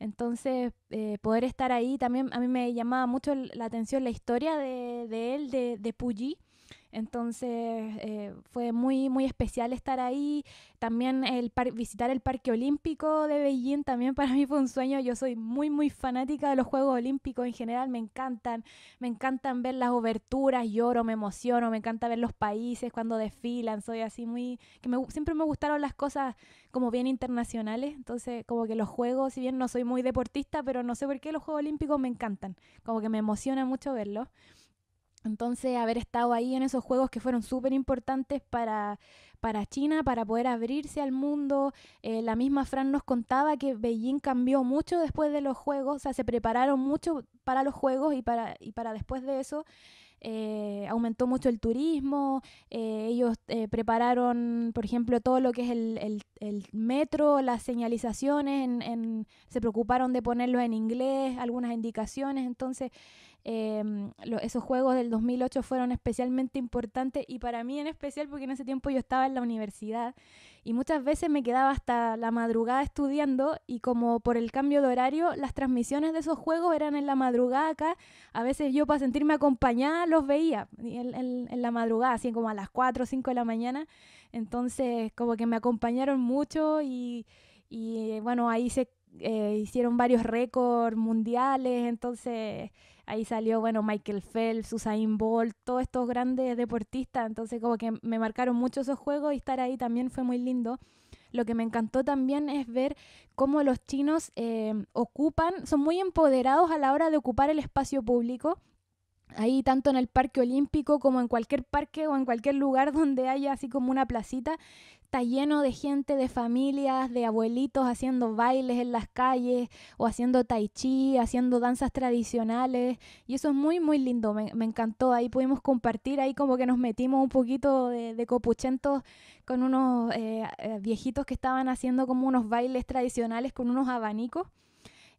Entonces, eh, poder estar ahí también, a mí me llamaba mucho la atención la historia de, de él, de, de Puyi entonces eh, fue muy, muy especial estar ahí. También el visitar el Parque Olímpico de Beijing también para mí fue un sueño. Yo soy muy, muy fanática de los Juegos Olímpicos en general. Me encantan, me encantan ver las oberturas, lloro, me emociono, me encanta ver los países cuando desfilan. Soy así muy... que siempre me gustaron las cosas como bien internacionales. Entonces como que los Juegos, si bien no soy muy deportista, pero no sé por qué los Juegos Olímpicos me encantan. Como que me emociona mucho verlos. Entonces, haber estado ahí en esos juegos que fueron súper importantes para, para China, para poder abrirse al mundo. Eh, la misma Fran nos contaba que Beijing cambió mucho después de los juegos, o sea, se prepararon mucho para los juegos y para, y para después de eso. Eh, aumentó mucho el turismo, eh, ellos prepararon, por ejemplo, todo lo que es el, el, metro, las señalizaciones, en, se preocuparon de ponerlo en inglés, algunas indicaciones, entonces Em, esos juegos del 2008 fueron especialmente importantes y para mí en especial porque en ese tiempo yo estaba en la universidad y muchas veces me quedaba hasta la madrugada estudiando y como por el cambio de horario las transmisiones de esos juegos eran en la madrugada acá, a veces yo para sentirme acompañada los veía en, la madrugada, así como a las 4 o 5 de la mañana, entonces como que me acompañaron mucho y, y bueno, ahí se eh, hicieron varios récords mundiales, entonces ahí salió, bueno, Michael Phelps, Usain Bolt, todos estos grandes deportistas, entonces como que me marcaron mucho esos juegos y estar ahí también fue muy lindo. Lo que me encantó también es ver cómo los chinos eh, ocupan, son muy empoderados a la hora de ocupar el espacio público. Ahí tanto en el Parque Olímpico como en cualquier parque o en cualquier lugar donde haya así como una placita, está lleno de gente, de familias, de abuelitos haciendo bailes en las calles o haciendo tai chi, haciendo danzas tradicionales. Y eso es muy, muy lindo, me, encantó. Ahí pudimos compartir, ahí como que nos metimos un poquito de, copuchentos con unos eh, eh, viejitos que estaban haciendo como unos bailes tradicionales con unos abanicos.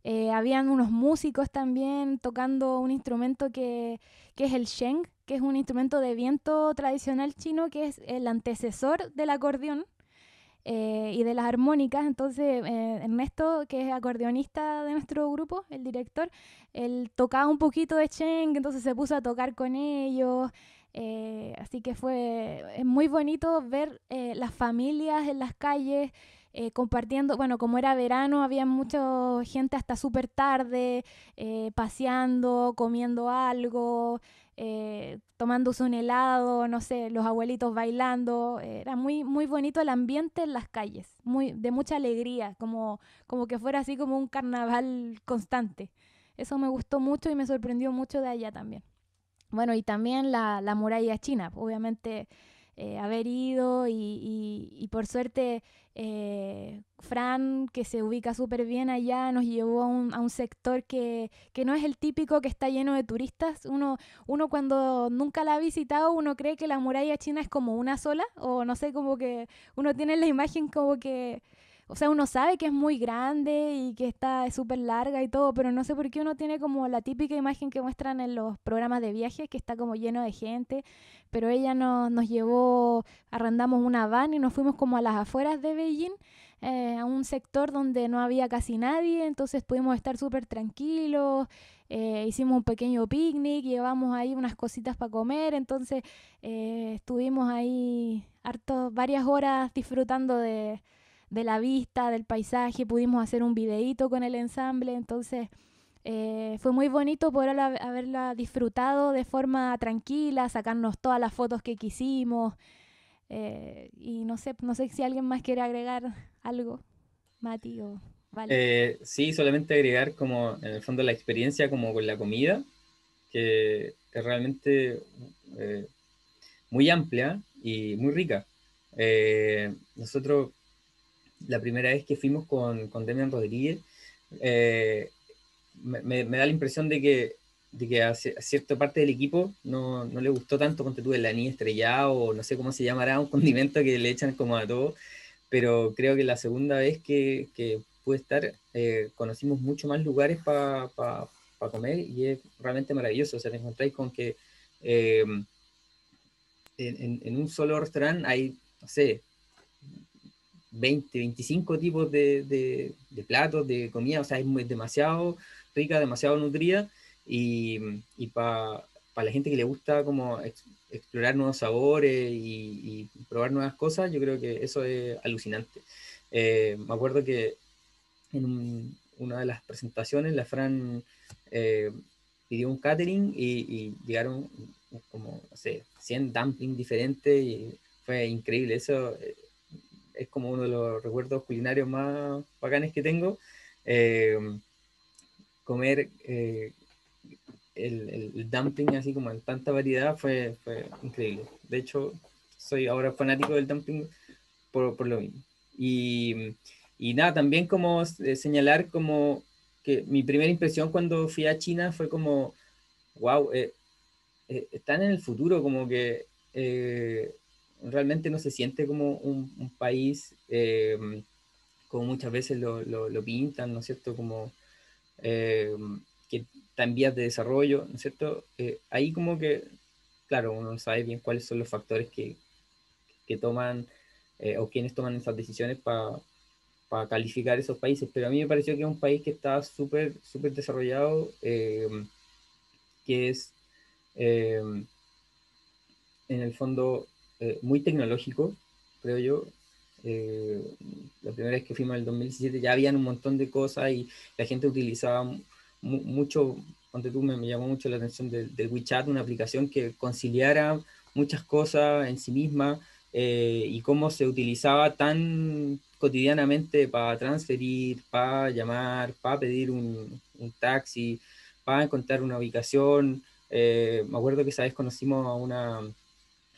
Eh, habían unos músicos también tocando un instrumento que, que, es el sheng, que es un instrumento de viento tradicional chino, que es el antecesor del acordeón eh, y de las armónicas. Entonces, eh, Ernesto, que es acordeonista de nuestro grupo, el director, él tocaba un poquito de sheng, entonces se puso a tocar con ellos. así que fue muy bonito ver las familias en las calles, eh, compartiendo, bueno, como era verano, había mucha gente hasta súper tarde, eh, paseando, comiendo algo, eh, tomando su helado, no sé, los abuelitos bailando. Era muy, muy bonito el ambiente en las calles, muy, de mucha alegría, como, como que fuera así como un carnaval constante. Eso me gustó mucho y me sorprendió mucho de allá también. Bueno, y también la, la muralla china, obviamente eh, haber ido y, por suerte eh, Fran, que se ubica súper bien allá, nos llevó a un, a un sector que, que, no es el típico, que está lleno de turistas. Uno, uno cuando nunca la ha visitado, uno cree que la muralla china es como una sola, o no sé, como que uno tiene la imagen como que o sea, uno sabe que es muy grande y que está súper larga y todo, pero no sé por qué uno tiene como la típica imagen que muestran en los programas de viajes, que está como lleno de gente, pero ella nos llevó, arrendamos una van y nos fuimos como a las afueras de Beijing, eh, a un sector donde no había casi nadie, entonces pudimos estar súper tranquilos, eh, hicimos un pequeño picnic, llevamos ahí unas cositas para comer, entonces eh, estuvimos ahí harto, varias horas disfrutando de de la vista, del paisaje, pudimos hacer un videíto con el ensamble, entonces eh, fue muy bonito poder haberla disfrutado de forma tranquila, sacarnos todas las fotos que quisimos. Eh, y no sé, no sé si alguien más quiere agregar algo, Mati o Vale. Eh, sí, solamente agregar como en el fondo la experiencia como con la comida, que es realmente muy amplia y muy rica. nosotros la primera vez que fuimos con, con Demian Rodríguez, eh, me, da la impresión de que, de que a, cierta parte del equipo no, no le gustó tanto cuando tuve la ni estrellado o no sé cómo se llamará, un condimento que le echan como a todo, pero creo que la segunda vez que, que pude estar eh, conocimos mucho más lugares para comer y es realmente maravilloso, o sea, te encontráis con que... Eh, en, en, un solo restaurante hay, no sé, 20, 25 tipos de, de, platos, de comida, o sea, es, demasiado rica, demasiado nutrida y, y para la gente que le gusta como explorar nuevos sabores y, probar nuevas cosas, yo creo que eso es alucinante. Eh, me acuerdo que en una de las presentaciones la Fran eh, pidió un catering y, llegaron como, sé, 100 dumplings diferentes y fue increíble eso. Eh, es como uno de los recuerdos culinarios más bacanes que tengo. Eh, comer eh, el, el, dumpling así como en tanta variedad fue, fue, increíble. De hecho, soy ahora fanático del dumpling por, por lo mismo. Y, y, nada, también como eh, señalar como que mi primera impresión cuando fui a China fue como, wow, están en el futuro, como que realmente no se siente como un, país, em, como muchas veces lo, pintan, ¿no es cierto? Como em, que está en vías de desarrollo, ¿no es cierto? Eh, ahí como que, claro, uno no sabe bien cuáles son los factores que, toman eh, o quienes toman esas decisiones para calificar esos países, pero a mí me pareció que es un país que está súper, súper desarrollado, em, que es, en el fondo, eh, muy tecnológico, creo yo. Eh, la primera vez que fuimos en el 2017 ya habían un montón de cosas y la gente utilizaba mucho, donde tú me, llamó mucho la atención del, WeChat, una aplicación que conciliara muchas cosas en sí misma eh, y cómo se utilizaba tan cotidianamente para transferir, para llamar, para pedir un, taxi, para encontrar una ubicación. me acuerdo que esa vez conocimos a una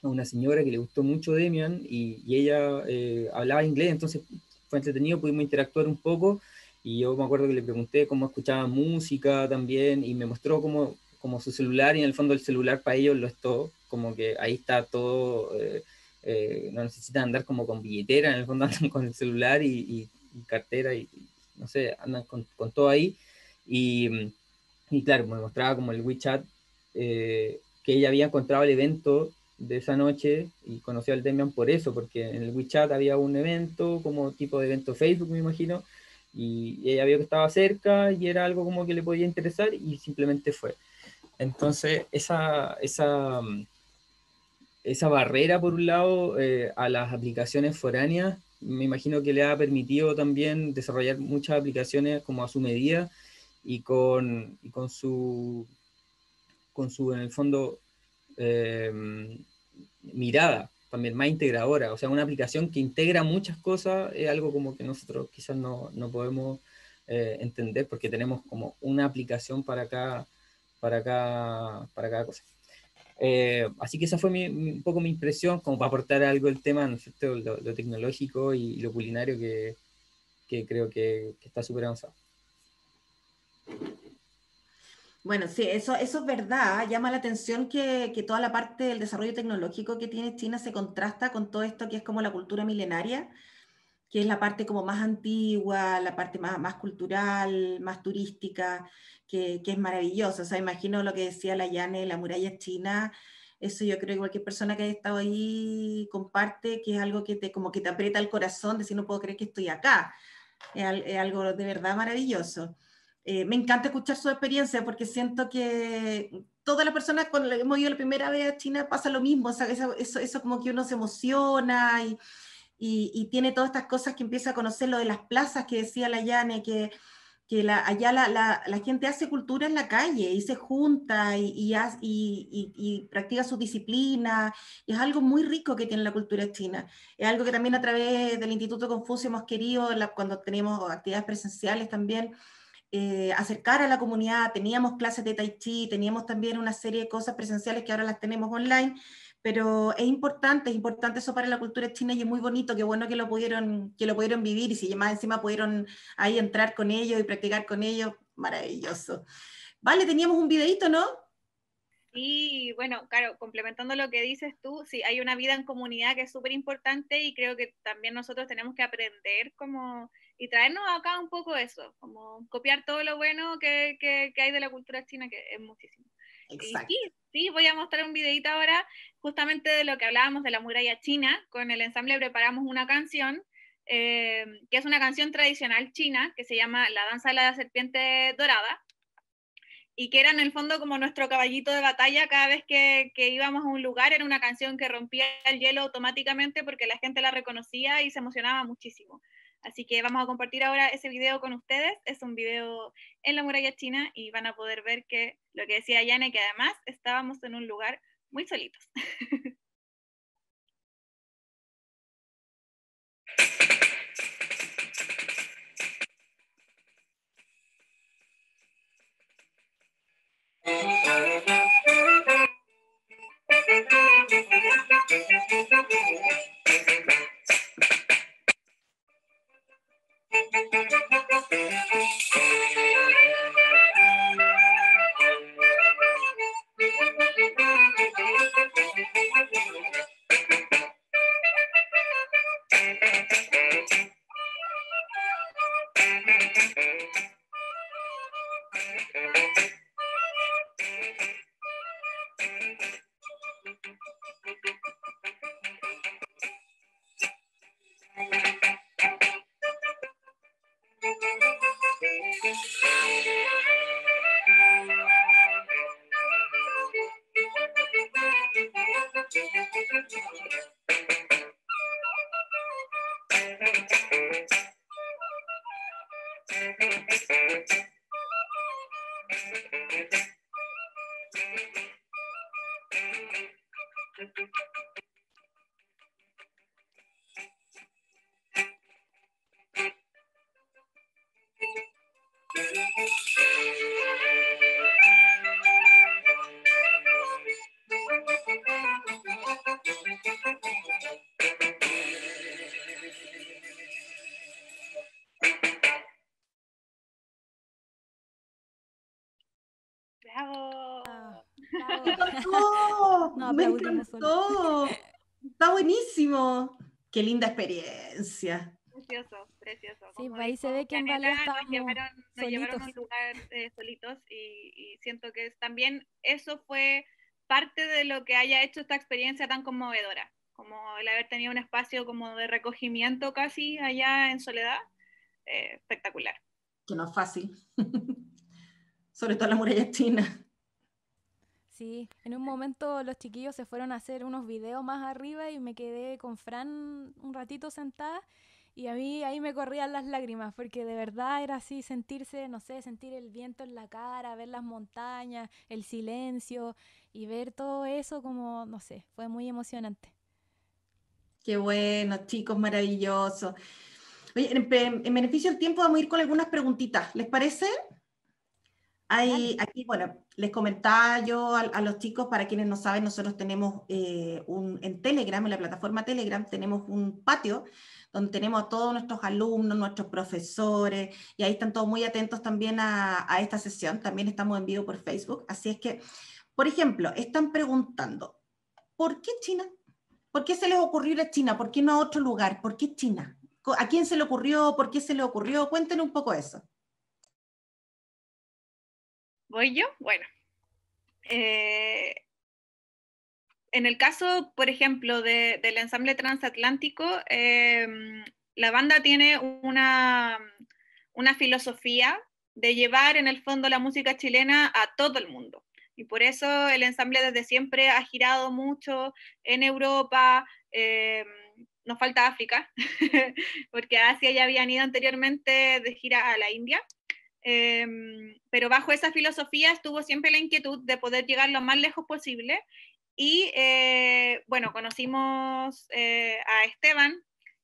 a una señora que le gustó mucho Demian y, ella eh, hablaba inglés, entonces fue entretenido, pudimos interactuar un poco y yo me acuerdo que le pregunté cómo escuchaba música también y me mostró cómo, como su celular y en el fondo el celular para ellos lo es todo, como que ahí está todo, eh, eh, no necesitan andar como con billetera, en el fondo andan con el celular y, cartera y, no sé, andan con, todo ahí y, claro, me mostraba como el WeChat que ella había encontrado el evento de esa noche y conocí al Demian por eso, porque en el WeChat había un evento, como tipo de evento Facebook, me imagino, y ella vio que estaba cerca y era algo como que le podía interesar y simplemente fue. Entonces, esa, esa, esa barrera, por un lado, eh, a las aplicaciones foráneas, me imagino que le ha permitido también desarrollar muchas aplicaciones como a su medida y con, con su, con su, en el fondo, eh, mirada, también más integradora, o sea, una aplicación que integra muchas cosas, es algo como que nosotros quizás no, podemos eh, entender porque tenemos como una aplicación para cada, para cada, para cada cosa. Eh, así que esa fue un poco mi impresión, como para aportar algo el tema, ¿no Lo, tecnológico y, lo culinario que, creo que, que está súper avanzado. Bueno, sí, eso, es verdad. ¿eh? Llama la atención que, toda la parte del desarrollo tecnológico que tiene China se contrasta con todo esto que es como la cultura milenaria, que es la parte como más antigua, la parte más, cultural, más turística, que, es maravillosa. O sea, imagino lo que decía la Yane, la muralla china. Eso yo creo que cualquier persona que haya estado ahí comparte, que es algo que te, como que te aprieta el corazón, decir no puedo creer que estoy acá. es algo de verdad maravilloso. Eh, me encanta escuchar su experiencia porque siento que todas las personas cuando hemos ido la primera vez a China pasa lo mismo, eso, como que uno se emociona y, tiene todas estas cosas que empieza a conocer, lo de las plazas que decía la Yane, que, allá la, gente hace cultura en la calle y se junta y, practica su disciplina. Y es algo muy rico que tiene la cultura china. Es algo que también a través del Instituto Confucio hemos querido, cuando tenemos actividades presenciales también, eh, acercar a la comunidad, teníamos clases de tai chi, teníamos también una serie de cosas presenciales que ahora las tenemos online, pero es importante, es importante eso para la cultura china y es muy bonito, qué bueno que lo pudieron, que lo pudieron vivir y si más encima pudieron ahí entrar con ellos y practicar con ellos, maravilloso. Vale, teníamos un videito, ¿no? Sí, bueno, claro, complementando lo que dices tú, sí, hay una vida en comunidad que es súper importante y creo que también nosotros tenemos que aprender como y traernos acá un poco eso, como copiar todo lo bueno que, que, hay de la cultura china, que es muchísimo. Exacto. Y sí, voy a mostrar un videito ahora justamente de lo que hablábamos de la muralla china. Con el ensamble preparamos una canción, eh, que es una canción tradicional china, que se llama La danza de la serpiente dorada, y que era en el fondo como nuestro caballito de batalla cada vez que, que íbamos a un lugar, era una canción que rompía el hielo automáticamente porque la gente la reconocía y se emocionaba muchísimo. Así que vamos a compartir ahora ese video con ustedes. Es un video en la muralla china y van a poder ver que lo que decía Yane, que además estábamos en un lugar muy solitos. Thank you. Qué linda experiencia. Precioso, precioso. Sí, ahí se ve que en realidad nos llevaron, a un lugar eh, solitos y, siento que también eso fue parte de lo que haya hecho esta experiencia tan conmovedora, como el haber tenido un espacio como de recogimiento casi allá en soledad, eh, espectacular. Que no es fácil, sobre todo en la muralla china. Sí, en un momento los chiquillos se fueron a hacer unos videos más arriba y me quedé con Fran ratito sentada y a mí ahí me corrían las lágrimas porque de verdad era así sentirse, no sé, sentir el viento en la cara, ver las montañas, el silencio y ver todo eso como, no sé, fue muy emocionante. Qué bueno, chicos, maravilloso. Oye, en, en beneficio del tiempo vamos a ir con algunas preguntitas, ¿les parece? aquí, bueno, les comentaba yo a, los chicos, para quienes no saben, nosotros tenemos eh, un, en Telegram, en la plataforma Telegram, tenemos un patio donde tenemos a todos nuestros alumnos, nuestros profesores, y ahí están todos muy atentos también a, esta sesión. También estamos en vivo por Facebook. Así es que, por ejemplo, están preguntando, ¿por qué China? ¿Por qué se les ocurrió la China? ¿Por qué no a otro lugar? ¿Por qué China? ¿A quién se le ocurrió? ¿Por qué se le ocurrió? Cuéntenos un poco eso. ¿Voy yo? Bueno. Eh, en el caso, por ejemplo, del ensamble transatlántico, em, la banda tiene una, filosofía de llevar en el fondo la música chilena a todo el mundo. Y por eso el ensamble desde siempre ha girado mucho en Europa, em, nos falta África, porque Asia ya habían ido anteriormente de gira a la India, Em, pero bajo esa filosofía estuvo siempre la inquietud de poder llegar lo más lejos posible. Y eh, bueno, conocimos eh, a Esteban,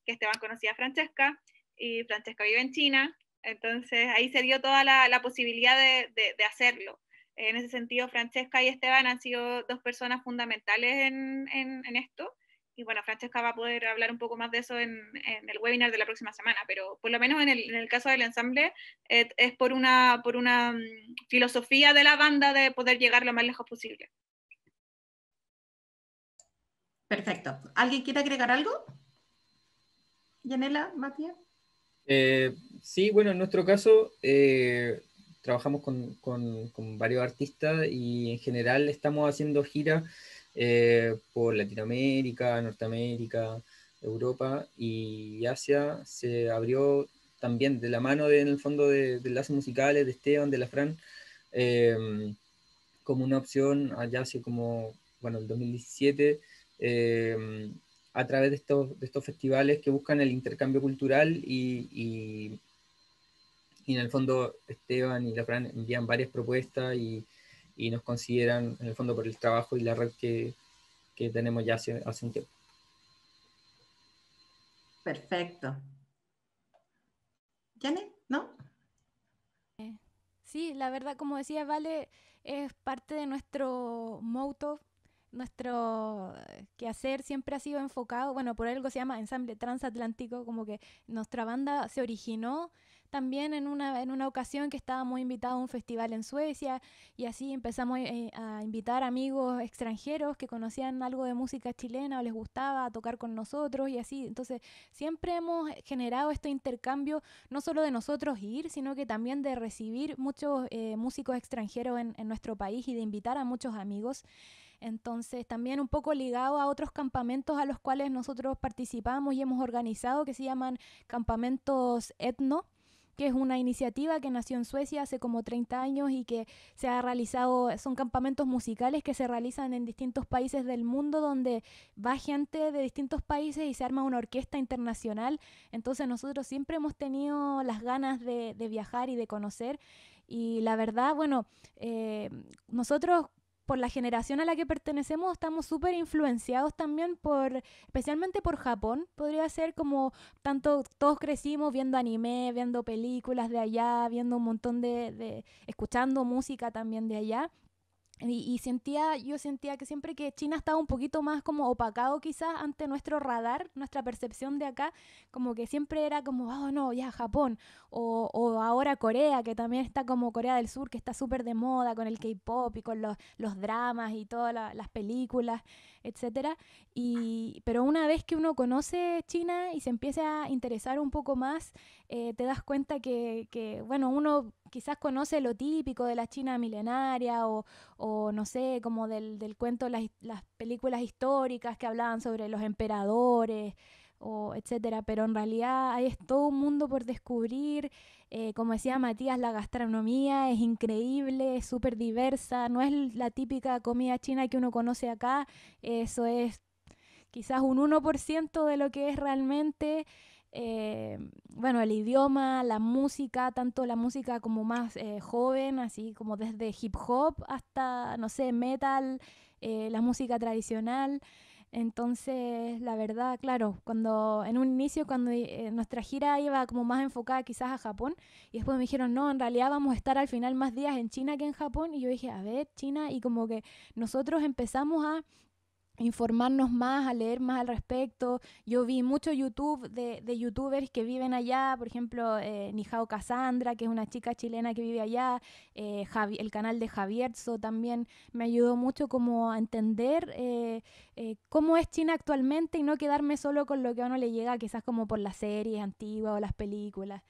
que Esteban conocía a Francesca, y Francesca vive en China, entonces ahí se dio toda la, posibilidad de, de, hacerlo. En ese sentido, Francesca y Esteban han sido dos personas fundamentales en, en esto y bueno, Francesca va a poder hablar un poco más de eso en, el webinar de la próxima semana, pero por lo menos en el, caso del ensamble eh, es por una, por una mm, filosofía de la banda de poder llegar lo más lejos posible. Perfecto. ¿Alguien quiere agregar algo? Yanela, Matías. Eh, sí, bueno, en nuestro caso eh, trabajamos con, con varios artistas y en general estamos haciendo giras eh, por Latinoamérica, Norteamérica, Europa y Asia, se abrió también de la mano de, en el fondo de, de musicales de Esteban, de la Fran, em, como una opción allá hace como, bueno, el 2017, em, a través de estos, festivales que buscan el intercambio cultural y, y, y en el fondo Esteban y la Fran envían varias propuestas y, y nos consideran en el fondo por el trabajo y la red que, tenemos ya hace, hace un tiempo. Perfecto. ¿Janet? ¿No? Eh, sí, la verdad, como decía Vale, es parte de nuestro moto nuestro eh, quehacer siempre ha sido enfocado, bueno, por algo se llama ensamble transatlántico, como que nuestra banda se originó también en una, en una ocasión que estábamos invitados a un festival en Suecia y así empezamos eh, a invitar amigos extranjeros que conocían algo de música chilena o les gustaba tocar con nosotros y así. Entonces siempre hemos generado este intercambio no solo de nosotros ir, sino que también de recibir muchos eh, músicos extranjeros en, en nuestro país y de invitar a muchos amigos. Entonces, también un poco ligado a otros campamentos a los cuales nosotros participamos y hemos organizado, que se llaman campamentos etno, que es una iniciativa que nació en Suecia hace como 30 años y que se ha realizado, son campamentos musicales que se realizan en distintos países del mundo donde va gente de distintos países y se arma una orquesta internacional. Entonces nosotros siempre hemos tenido las ganas de, viajar y de conocer. Y la verdad, bueno, eh, nosotros por la generación a la que pertenecemos, estamos súper influenciados también por, especialmente por Japón, podría ser como tanto todos crecimos viendo anime, viendo películas de allá, viendo un montón de escuchando música también de allá. Y, sentía, yo sentía que siempre que China estaba un poquito más como opacado quizás ante nuestro radar, nuestra percepción de acá, como que siempre era como, oh no, ya Japón, o, o ahora Corea, que también está como Corea del Sur, que está súper de moda con el K-Pop y con los, los dramas y todas las películas, etc. Y, pero una vez que uno conoce China y se empieza a interesar un poco más, eh, te das cuenta que, que, bueno, uno quizás conoce lo típico de la China milenaria o, no sé, como del, del cuento, las, las, películas históricas que hablaban sobre los emperadores o etcétera, pero en realidad hay todo un mundo por descubrir, eh, como decía Matías, la gastronomía es increíble, es súper diversa, no es la típica comida china que uno conoce acá, eso es quizás un 1% de lo que es realmente eh, bueno, el idioma, la música, tanto la música como más eh, joven, así como desde hip hop hasta, no sé, metal, eh, la música tradicional. Entonces, la verdad, claro, cuando en un inicio, cuando nuestra gira iba como más enfocada quizás a Japón, y después me dijeron, no, en realidad vamos a estar al final más días en China que en Japón, y yo dije, a ver, China, y como que nosotros empezamos a informarnos más, a leer más al respecto. Yo vi mucho YouTube de, de youtubers que viven allá, por ejemplo, eh, Nijao Cassandra, que es una chica chilena que vive allá, eh, el canal de Javierzo también me ayudó mucho como a entender eh, cómo es China actualmente y no quedarme solo con lo que a uno le llega quizás como por las series antiguas o las películas.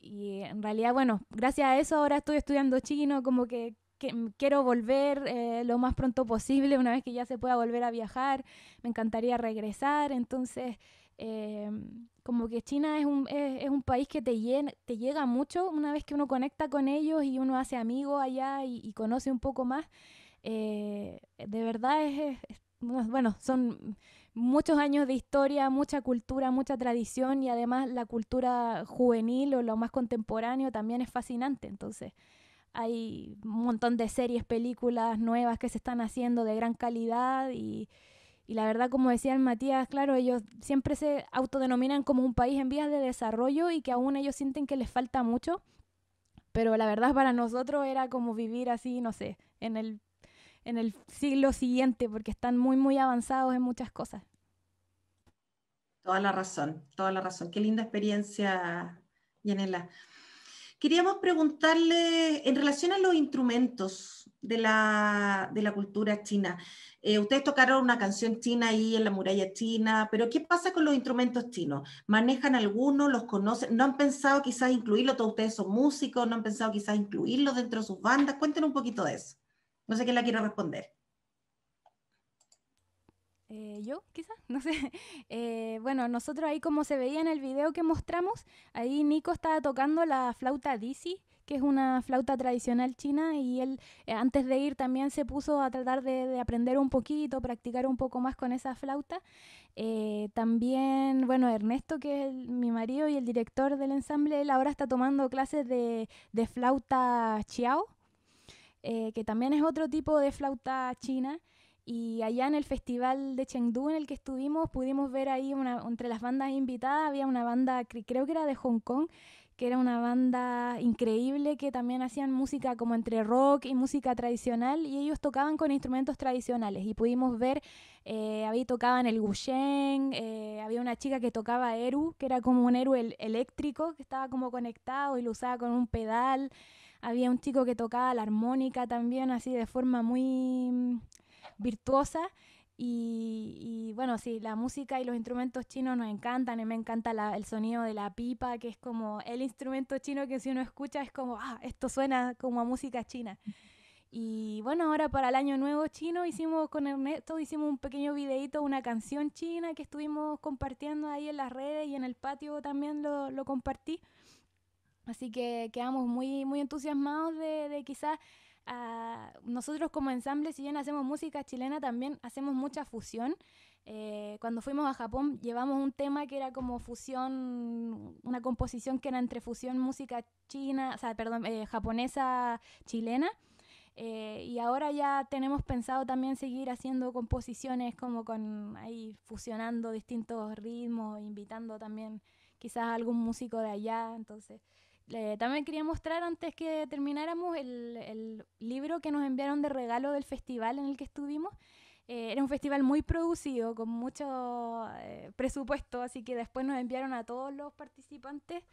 y en realidad, bueno, gracias a eso ahora estoy estudiando chino, como que Mm, quiero volver eh, lo más pronto posible, una vez que ya se pueda volver a viajar, me encantaría regresar, entonces eh, como que China es un, es, un país que te, llena, te llega mucho una vez que uno conecta con ellos y uno hace amigos allá y, conoce un poco más, eh, de verdad es bueno, son muchos años de historia, mucha cultura, mucha tradición y además la cultura juvenil o lo más contemporáneo también es fascinante. Entonces, hay un montón de series, películas nuevas que se están haciendo de gran calidad y, la verdad, como decía el Matías, claro, ellos siempre se autodenominan como un país en vías de desarrollo y que aún ellos sienten que les falta mucho, pero la verdad para nosotros era como vivir así, no sé, en el, siglo siguiente, porque están muy, muy avanzados en muchas cosas. Toda la razón, toda la razón. Qué linda experiencia, Yanela. Queríamos preguntarle en relación a los instrumentos de la, cultura china. Eh, ustedes tocaron una canción china ahí en la muralla china, pero ¿qué pasa con los instrumentos chinos? ¿Manejan algunos? ¿Los conocen? ¿No han pensado quizás incluirlo? Todos ustedes son músicos, ¿no han pensado quizás incluirlos dentro de sus bandas? Cuéntenos un poquito de eso. No sé qué la quiero responder. Eh, yo, quizás, no sé. Eh, bueno, nosotros ahí como se veía en el video que mostramos, ahí Nico estaba tocando la flauta Dizi, que es una flauta tradicional china, y él eh, antes de ir también se puso a tratar de, aprender un poquito, practicar un poco más con esa flauta. también, bueno, Ernesto, que es mi marido y el director del ensamble, él ahora está tomando clases de, de flauta chiao, que también es otro tipo de flauta china. Y allá en el festival de Chengdu en el que estuvimos, pudimos ver ahí una, entre las bandas invitadas, había una banda, creo que era de Hong Kong, que era una banda increíble que también hacían música como entre rock y música tradicional y ellos tocaban con instrumentos tradicionales y pudimos ver, eh, ahí tocaban el guzheng eh, había una chica que tocaba eru, que era como un eru eléctrico, que estaba como conectado y lo usaba con un pedal, había un chico que tocaba la armónica también así de forma muy virtuosa Y, bueno, sí, la música y los instrumentos chinos nos encantan. Y me encanta el sonido de la pipa, que es como el instrumento chino que si uno escucha es como, ah, esto suena como a música china. Y bueno, ahora para el año nuevo chino hicimos con Ernesto, hicimos un pequeño videito, una canción china que estuvimos compartiendo ahí en las redes y en el patio también lo, compartí. Así que quedamos muy, muy entusiasmados de, de quizás Ah, nosotros como ensamble, si bien hacemos música chilena, también hacemos mucha fusión. Eh, cuando fuimos a Japón llevamos un tema que era como fusión, una composición que era entre fusión música china, o sea, perdón, eh, japonesa chilena. Eh, y ahora ya tenemos pensado también seguir haciendo composiciones como con ahí fusionando distintos ritmos, invitando también quizás a algún músico de allá. Entonces, también quería mostrar antes que termináramos el, libro que nos enviaron de regalo del festival en el que estuvimos. Eh, era un festival muy producido, con mucho eh, presupuesto, así que después nos enviaron a todos los participantes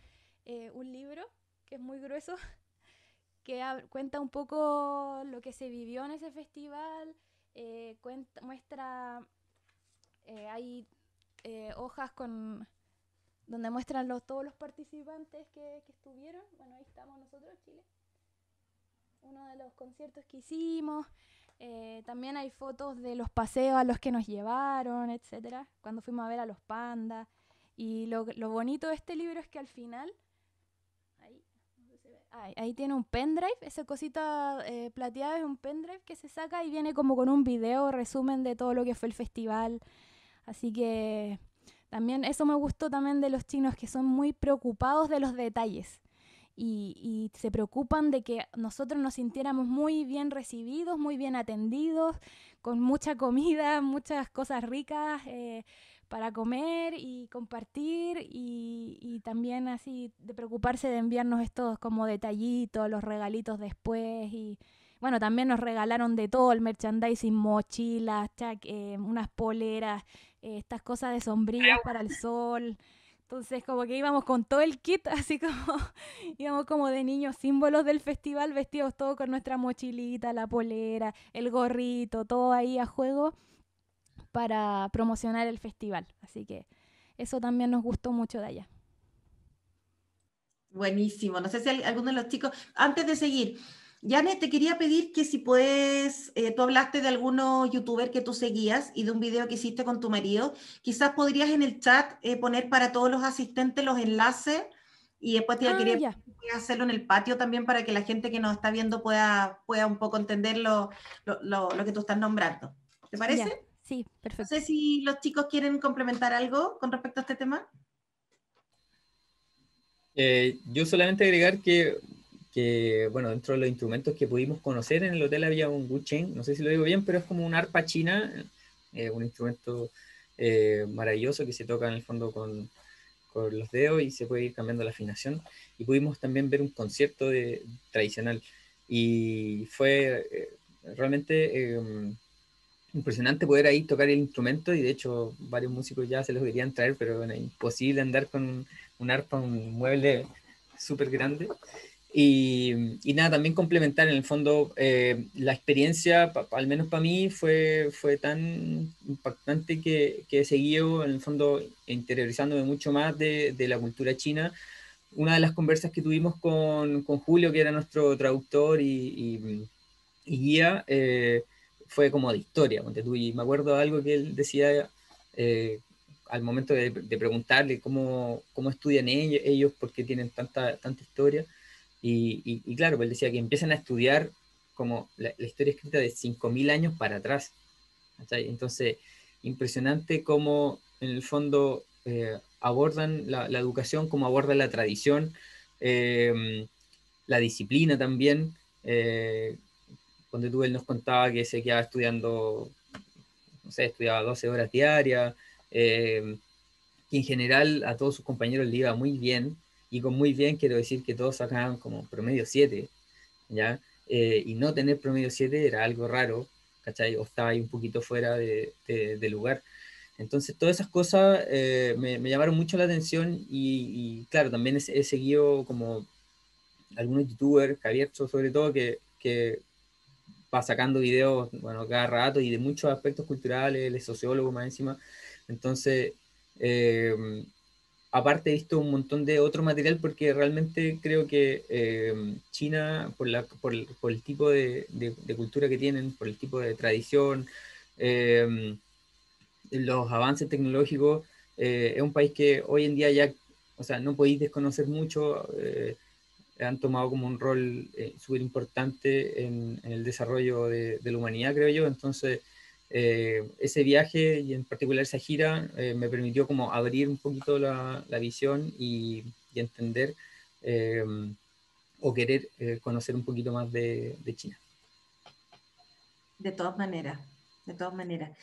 eh, un libro que es muy grueso, que cuenta un poco lo que se vivió en ese festival, cuenta, muestra, hay hojas con donde muestran los, todos los participantes que, que estuvieron. Bueno, ahí estamos nosotros, Chile. Uno de los conciertos que hicimos. Eh, también hay fotos de los paseos a los que nos llevaron, etcétera, cuando fuimos a ver a los pandas. Y lo, lo bonito de este libro es que al final, ahí, ahí, tiene un pendrive, esa cosita eh, plateada es un pendrive que se saca y viene como con un video resumen de todo lo que fue el festival. Así que también eso me gustó también de los chinos, que son muy preocupados de los detalles. Y, se preocupan de que nosotros nos sintiéramos muy bien recibidos, muy bien atendidos, con mucha comida, muchas cosas ricas eh, para comer y compartir y, también así de preocuparse de enviarnos estos como detallitos, los regalitos después y bueno, también nos regalaron de todo el merchandising, mochilas, eh, unas poleras, eh, estas cosas de sombrillas para el sol. Entonces como que íbamos con todo el kit, así como íbamos como de niños símbolos del festival, vestidos todos con nuestra mochilita, la polera, el gorrito, todo ahí a juego para promocionar el festival. Así que eso también nos gustó mucho de allá. Buenísimo. No sé si alguno de los chicos, antes de seguir, Janet, te quería pedir que si puedes, eh, tú hablaste de algunos youtubers que tú seguías y de un video que hiciste con tu marido, quizás podrías en el chat eh, poner para todos los asistentes los enlaces y después te ah, quería hacerlo en el patio también para que la gente que nos está viendo pueda, pueda un poco entender lo, que tú estás nombrando. ¿Te parece? Sí, perfecto. No sé si los chicos quieren complementar algo con respecto a este tema. Eh, yo solamente agregar que bueno, dentro de los instrumentos que pudimos conocer en el hotel había un guchen no sé si lo digo bien, pero es como un arpa china, eh, un instrumento eh, maravilloso que se toca en el fondo con, con, los dedos y se puede ir cambiando la afinación. Y pudimos también ver un concierto de, tradicional. Y fue eh, realmente em, impresionante poder ahí tocar el instrumento y de hecho varios músicos ya se los querían traer, pero bueno, imposible andar con un, un arpa, un mueble súper grande. Y, nada, también complementar en el fondo eh, la experiencia, al menos para mí, fue, fue tan impactante que, que en el fondo interiorizándome mucho más de, de, la cultura china. Una de las conversas que tuvimos con, con Julio, que era nuestro traductor y, guía, eh, fue como de historia. Y me acuerdo algo que él decía eh, al momento de, preguntarle cómo, cómo estudian ellos, ellos por qué tienen tanta, tanta historia y, claro, él decía que empiezan a estudiar como la, historia escrita de 5.000 años para atrás. Entonces, impresionante cómo en el fondo eh, abordan la, educación, cómo abordan la tradición, eh, la disciplina también. Eh, cuando donde tú él nos contaba que se quedaba estudiando, no sé, estudiaba 12 horas diarias, que en general a todos sus compañeros le iba muy bien, y con muy bien quiero decir que todos sacaban como promedio 7, ¿ya? Eh, y no tener promedio 7 era algo raro, ¿cachai? O estaba ahí un poquito fuera de, de, lugar. Entonces, todas esas cosas eh, me, llamaron mucho la atención y, claro, también he, seguido como algunos youtubers, abierto sobre todo, que, que va sacando videos, bueno, cada rato y de muchos aspectos culturales, el sociólogo más encima. Entonces, eh, aparte he visto un montón de otro material porque realmente creo que eh, China, por, el tipo de, cultura que tienen, por el tipo de tradición, eh, los avances tecnológicos, eh, es un país que hoy en día ya, o sea, no podéis desconocer mucho, han tomado como un rol súper importante en, el desarrollo de, de, la humanidad, creo yo, entonces... Eh, ese viaje y en particular esa gira eh, me permitió como abrir un poquito la, visión y, entender eh, o querer conocer un poquito más de, China. De todas maneras, de todas maneras.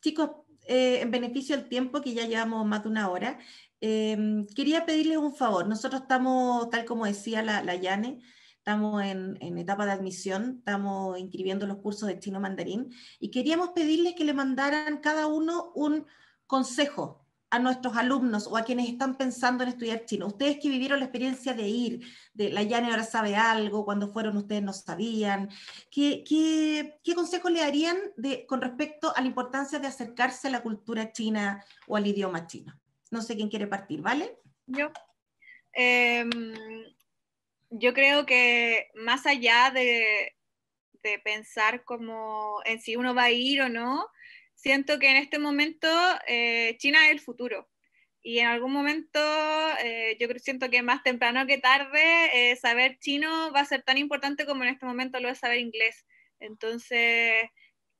Chicos, en beneficio del tiempo, que ya llevamos más de una hora, quería pedirles un favor. Nosotros estamos, tal como decía la, la Yane, estamos en, etapa de admisión, estamos inscribiendo los cursos de chino mandarín y queríamos pedirles que le mandaran cada uno un consejo a nuestros alumnos o a quienes están pensando en estudiar chino. Ustedes que vivieron la experiencia de ir, de la llane ahora sabe algo, cuando fueron ustedes no sabían, ¿qué, qué, consejo le harían de, con respecto a la importancia de acercarse a la cultura china o al idioma chino? No sé quién quiere partir, ¿vale? Yo. Em, yo creo que más allá de, de, pensar como en si uno va a ir o no, siento que en este momento eh, China es el futuro. Y en algún momento, eh, yo siento que más temprano que tarde, eh, saber chino va a ser tan importante como en este momento lo es saber inglés. Entonces,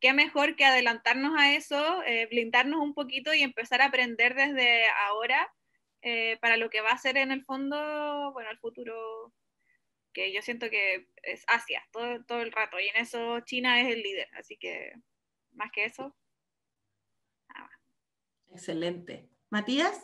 qué mejor que adelantarnos a eso, eh, blindarnos un poquito y empezar a aprender desde ahora para lo que va a ser en el fondo, bueno, el futuro que yo siento que es Asia todo, todo el rato y en eso China es el líder, así que más que eso. Nada Excelente. Matías.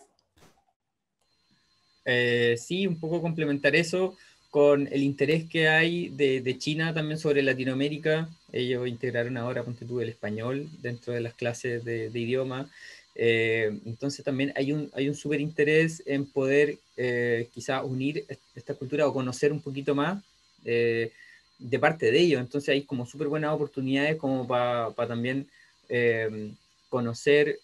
Eh, sí, un poco complementar eso con el interés que hay de, de China también sobre Latinoamérica. Ellos integraron ahora, ponte tú, el español dentro de las clases de idioma. Eh, entonces también hay un, hay un súper interés en poder quizás eh, quizá unir esta cultura o conocer un poquito más eh, de parte de ellos. Entonces hay como súper buenas oportunidades como para también conocer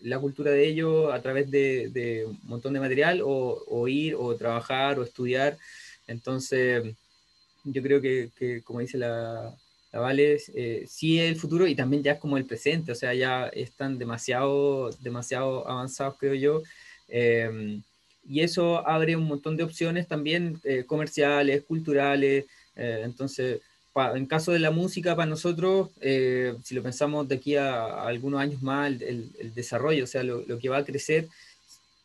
la cultura de ellos a través de, un montón de material o, o, ir o trabajar o estudiar. Entonces yo creo que como dice la, eh, sí el futuro y también ya es como el presente, o sea, ya están demasiado, demasiado avanzados, creo yo. Em, y eso abre un montón de opciones también eh, comerciales, culturales. Eh, entonces, en caso de la música, para nosotros, si lo pensamos de aquí a, algunos años más, el, desarrollo, o sea, lo, que va a crecer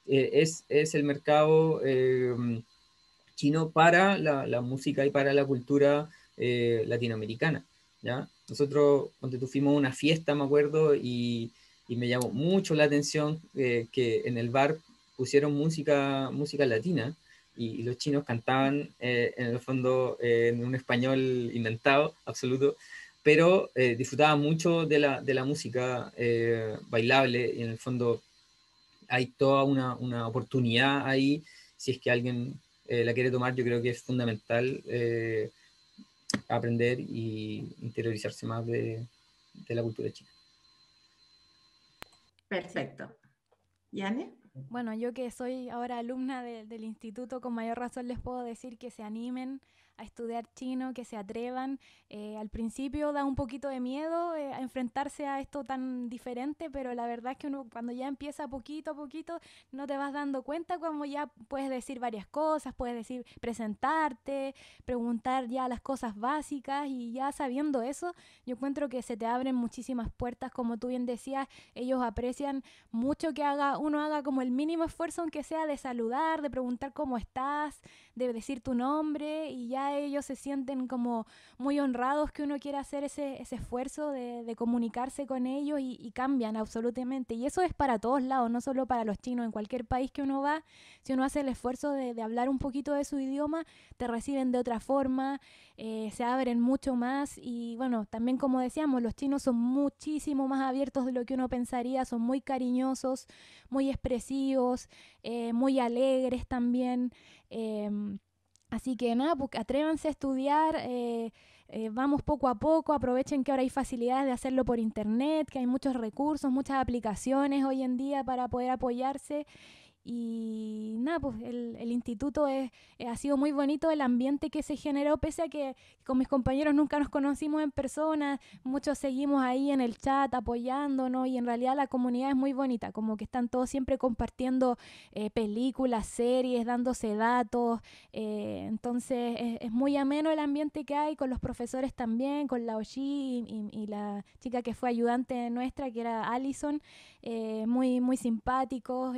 es, el mercado em, chino para la música y para la cultura latinoamericana. Nosotros, cuando tú fuimos una fiesta, me acuerdo, y, me llamó mucho la atención eh, que en el bar pusieron música, música latina y, los chinos cantaban eh, en el fondo eh, en un español inventado, absoluto, pero disfrutaban mucho de la, de la música bailable y en el fondo hay toda una, una oportunidad ahí, si es que alguien la quiere tomar, yo creo que es fundamental aprender y interiorizarse más de, la cultura china. Perfecto. ¿Yane? Bueno, yo que soy ahora alumna del instituto, con mayor razón les puedo decir que se animen a estudiar chino, que se atrevan. Eh, al principio da un poquito de miedo eh, a enfrentarse a esto tan diferente, pero la verdad es que uno cuando ya empieza poquito a poquito no te vas dando cuenta como ya puedes decir varias cosas, puedes decir presentarte, preguntar ya las cosas básicas y ya sabiendo eso, yo encuentro que se te abren muchísimas puertas, como tú bien decías, ellos aprecian mucho que haga uno haga como el mínimo esfuerzo aunque sea de saludar, de preguntar cómo estás, de decir tu nombre y ya ellos se sienten como muy honrados que uno quiera hacer ese, esfuerzo de, comunicarse con ellos y, cambian absolutamente. Y eso es para todos lados, no solo para los chinos. En cualquier país que uno va, si uno hace el esfuerzo de, hablar un poquito de su idioma, te reciben de otra forma, eh, se abren mucho más y bueno, también como decíamos, los chinos son muchísimo más abiertos de lo que uno pensaría, son muy cariñosos, muy expresivos, eh, muy alegres también. Eh, Así que nada, pues, atrévanse a estudiar, eh, eh, vamos poco a poco, aprovechen que ahora hay facilidades de hacerlo por internet, que hay muchos recursos, muchas aplicaciones hoy en día para poder apoyarse y nada, pues el, instituto es, eh, ha sido muy bonito el ambiente que se generó, pese a que con mis compañeros nunca nos conocimos en persona, muchos seguimos ahí en el chat apoyándonos y en realidad la comunidad es muy bonita, como que están todos siempre compartiendo eh, películas, series, dándose datos, eh, entonces es, muy ameno el ambiente que hay con los profesores también, con la Oshi y, la chica que fue ayudante nuestra, que era Allison, muy, muy simpáticos,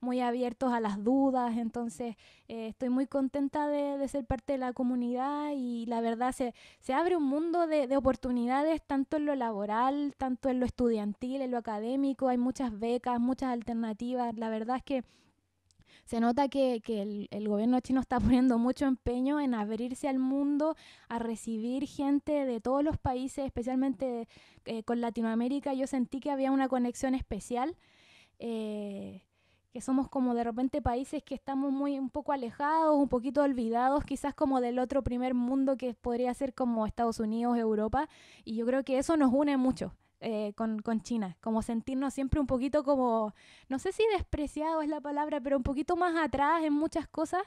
muy abiertos a las dudas, entonces eh, estoy muy contenta de, ser parte de la comunidad y la verdad se, abre un mundo de, oportunidades tanto en lo laboral, tanto en lo estudiantil, en lo académico, hay muchas becas, muchas alternativas, la verdad es que se nota que, el, gobierno chino está poniendo mucho empeño en abrirse al mundo, a recibir gente de todos los países, especialmente eh, con Latinoamérica. Yo sentí que había una conexión especial. Eh, que somos como de repente países que estamos muy un poco alejados, un poquito olvidados, quizás como del otro primer mundo que podría ser como Estados Unidos, Europa, y yo creo que eso nos une mucho. Eh, con, con, China, como sentirnos siempre un poquito como, no sé si despreciado es la palabra, pero un poquito más atrás en muchas cosas,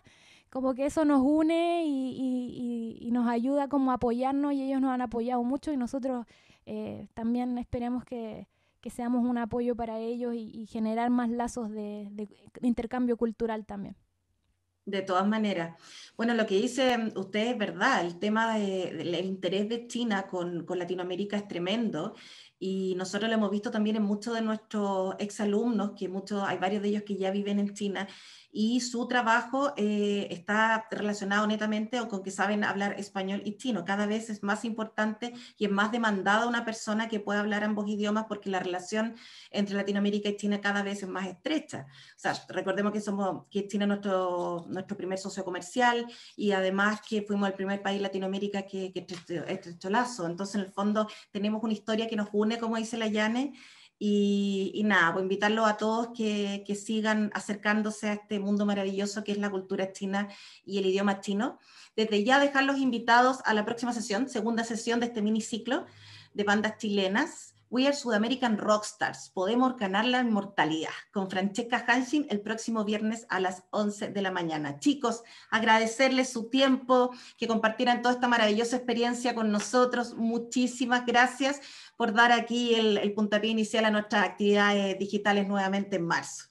como que eso nos une y, y, y, nos ayuda como a apoyarnos y ellos nos han apoyado mucho y nosotros eh, también esperemos que, que seamos un apoyo para ellos y, generar más lazos de, intercambio cultural también. De todas maneras. Bueno, lo que dice usted es verdad, el tema del interés de China con, Latinoamérica es tremendo y nosotros lo hemos visto también en muchos de nuestros exalumnos, que muchos, hay varios de ellos que ya viven en China y su trabajo eh, está relacionado netamente con que saben hablar español y chino. Cada vez es más importante y es más demandada una persona que pueda hablar ambos idiomas porque la relación entre Latinoamérica y China cada vez es más estrecha. O sea, recordemos que, somos, que China es nuestro, nuestro primer socio comercial y además que fuimos el primer país Latinoamérica que, que lazo. Entonces, en el fondo, tenemos una historia que nos une, como dice la Yane, y, nada, pues invitarlos a todos que, que, sigan acercándose a este mundo maravilloso que es la cultura china y el idioma chino. Desde ya dejarlos invitados a la próxima sesión, segunda sesión de este miniciclo de bandas chilenas. We are American Rockstars. Podemos ganar la inmortalidad con Francesca Hanshin el próximo viernes a las 11 de la mañana. Chicos, agradecerles su tiempo, que compartieran toda esta maravillosa experiencia con nosotros. Muchísimas gracias por dar aquí el, puntapié inicial a nuestras actividades digitales nuevamente en marzo.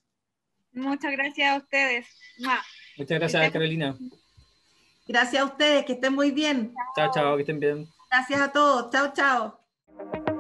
Muchas gracias a ustedes. Muchas gracias, Carolina. Gracias a ustedes, que estén muy bien. Chao, chao, que estén bien. Gracias a todos. Chao, chao.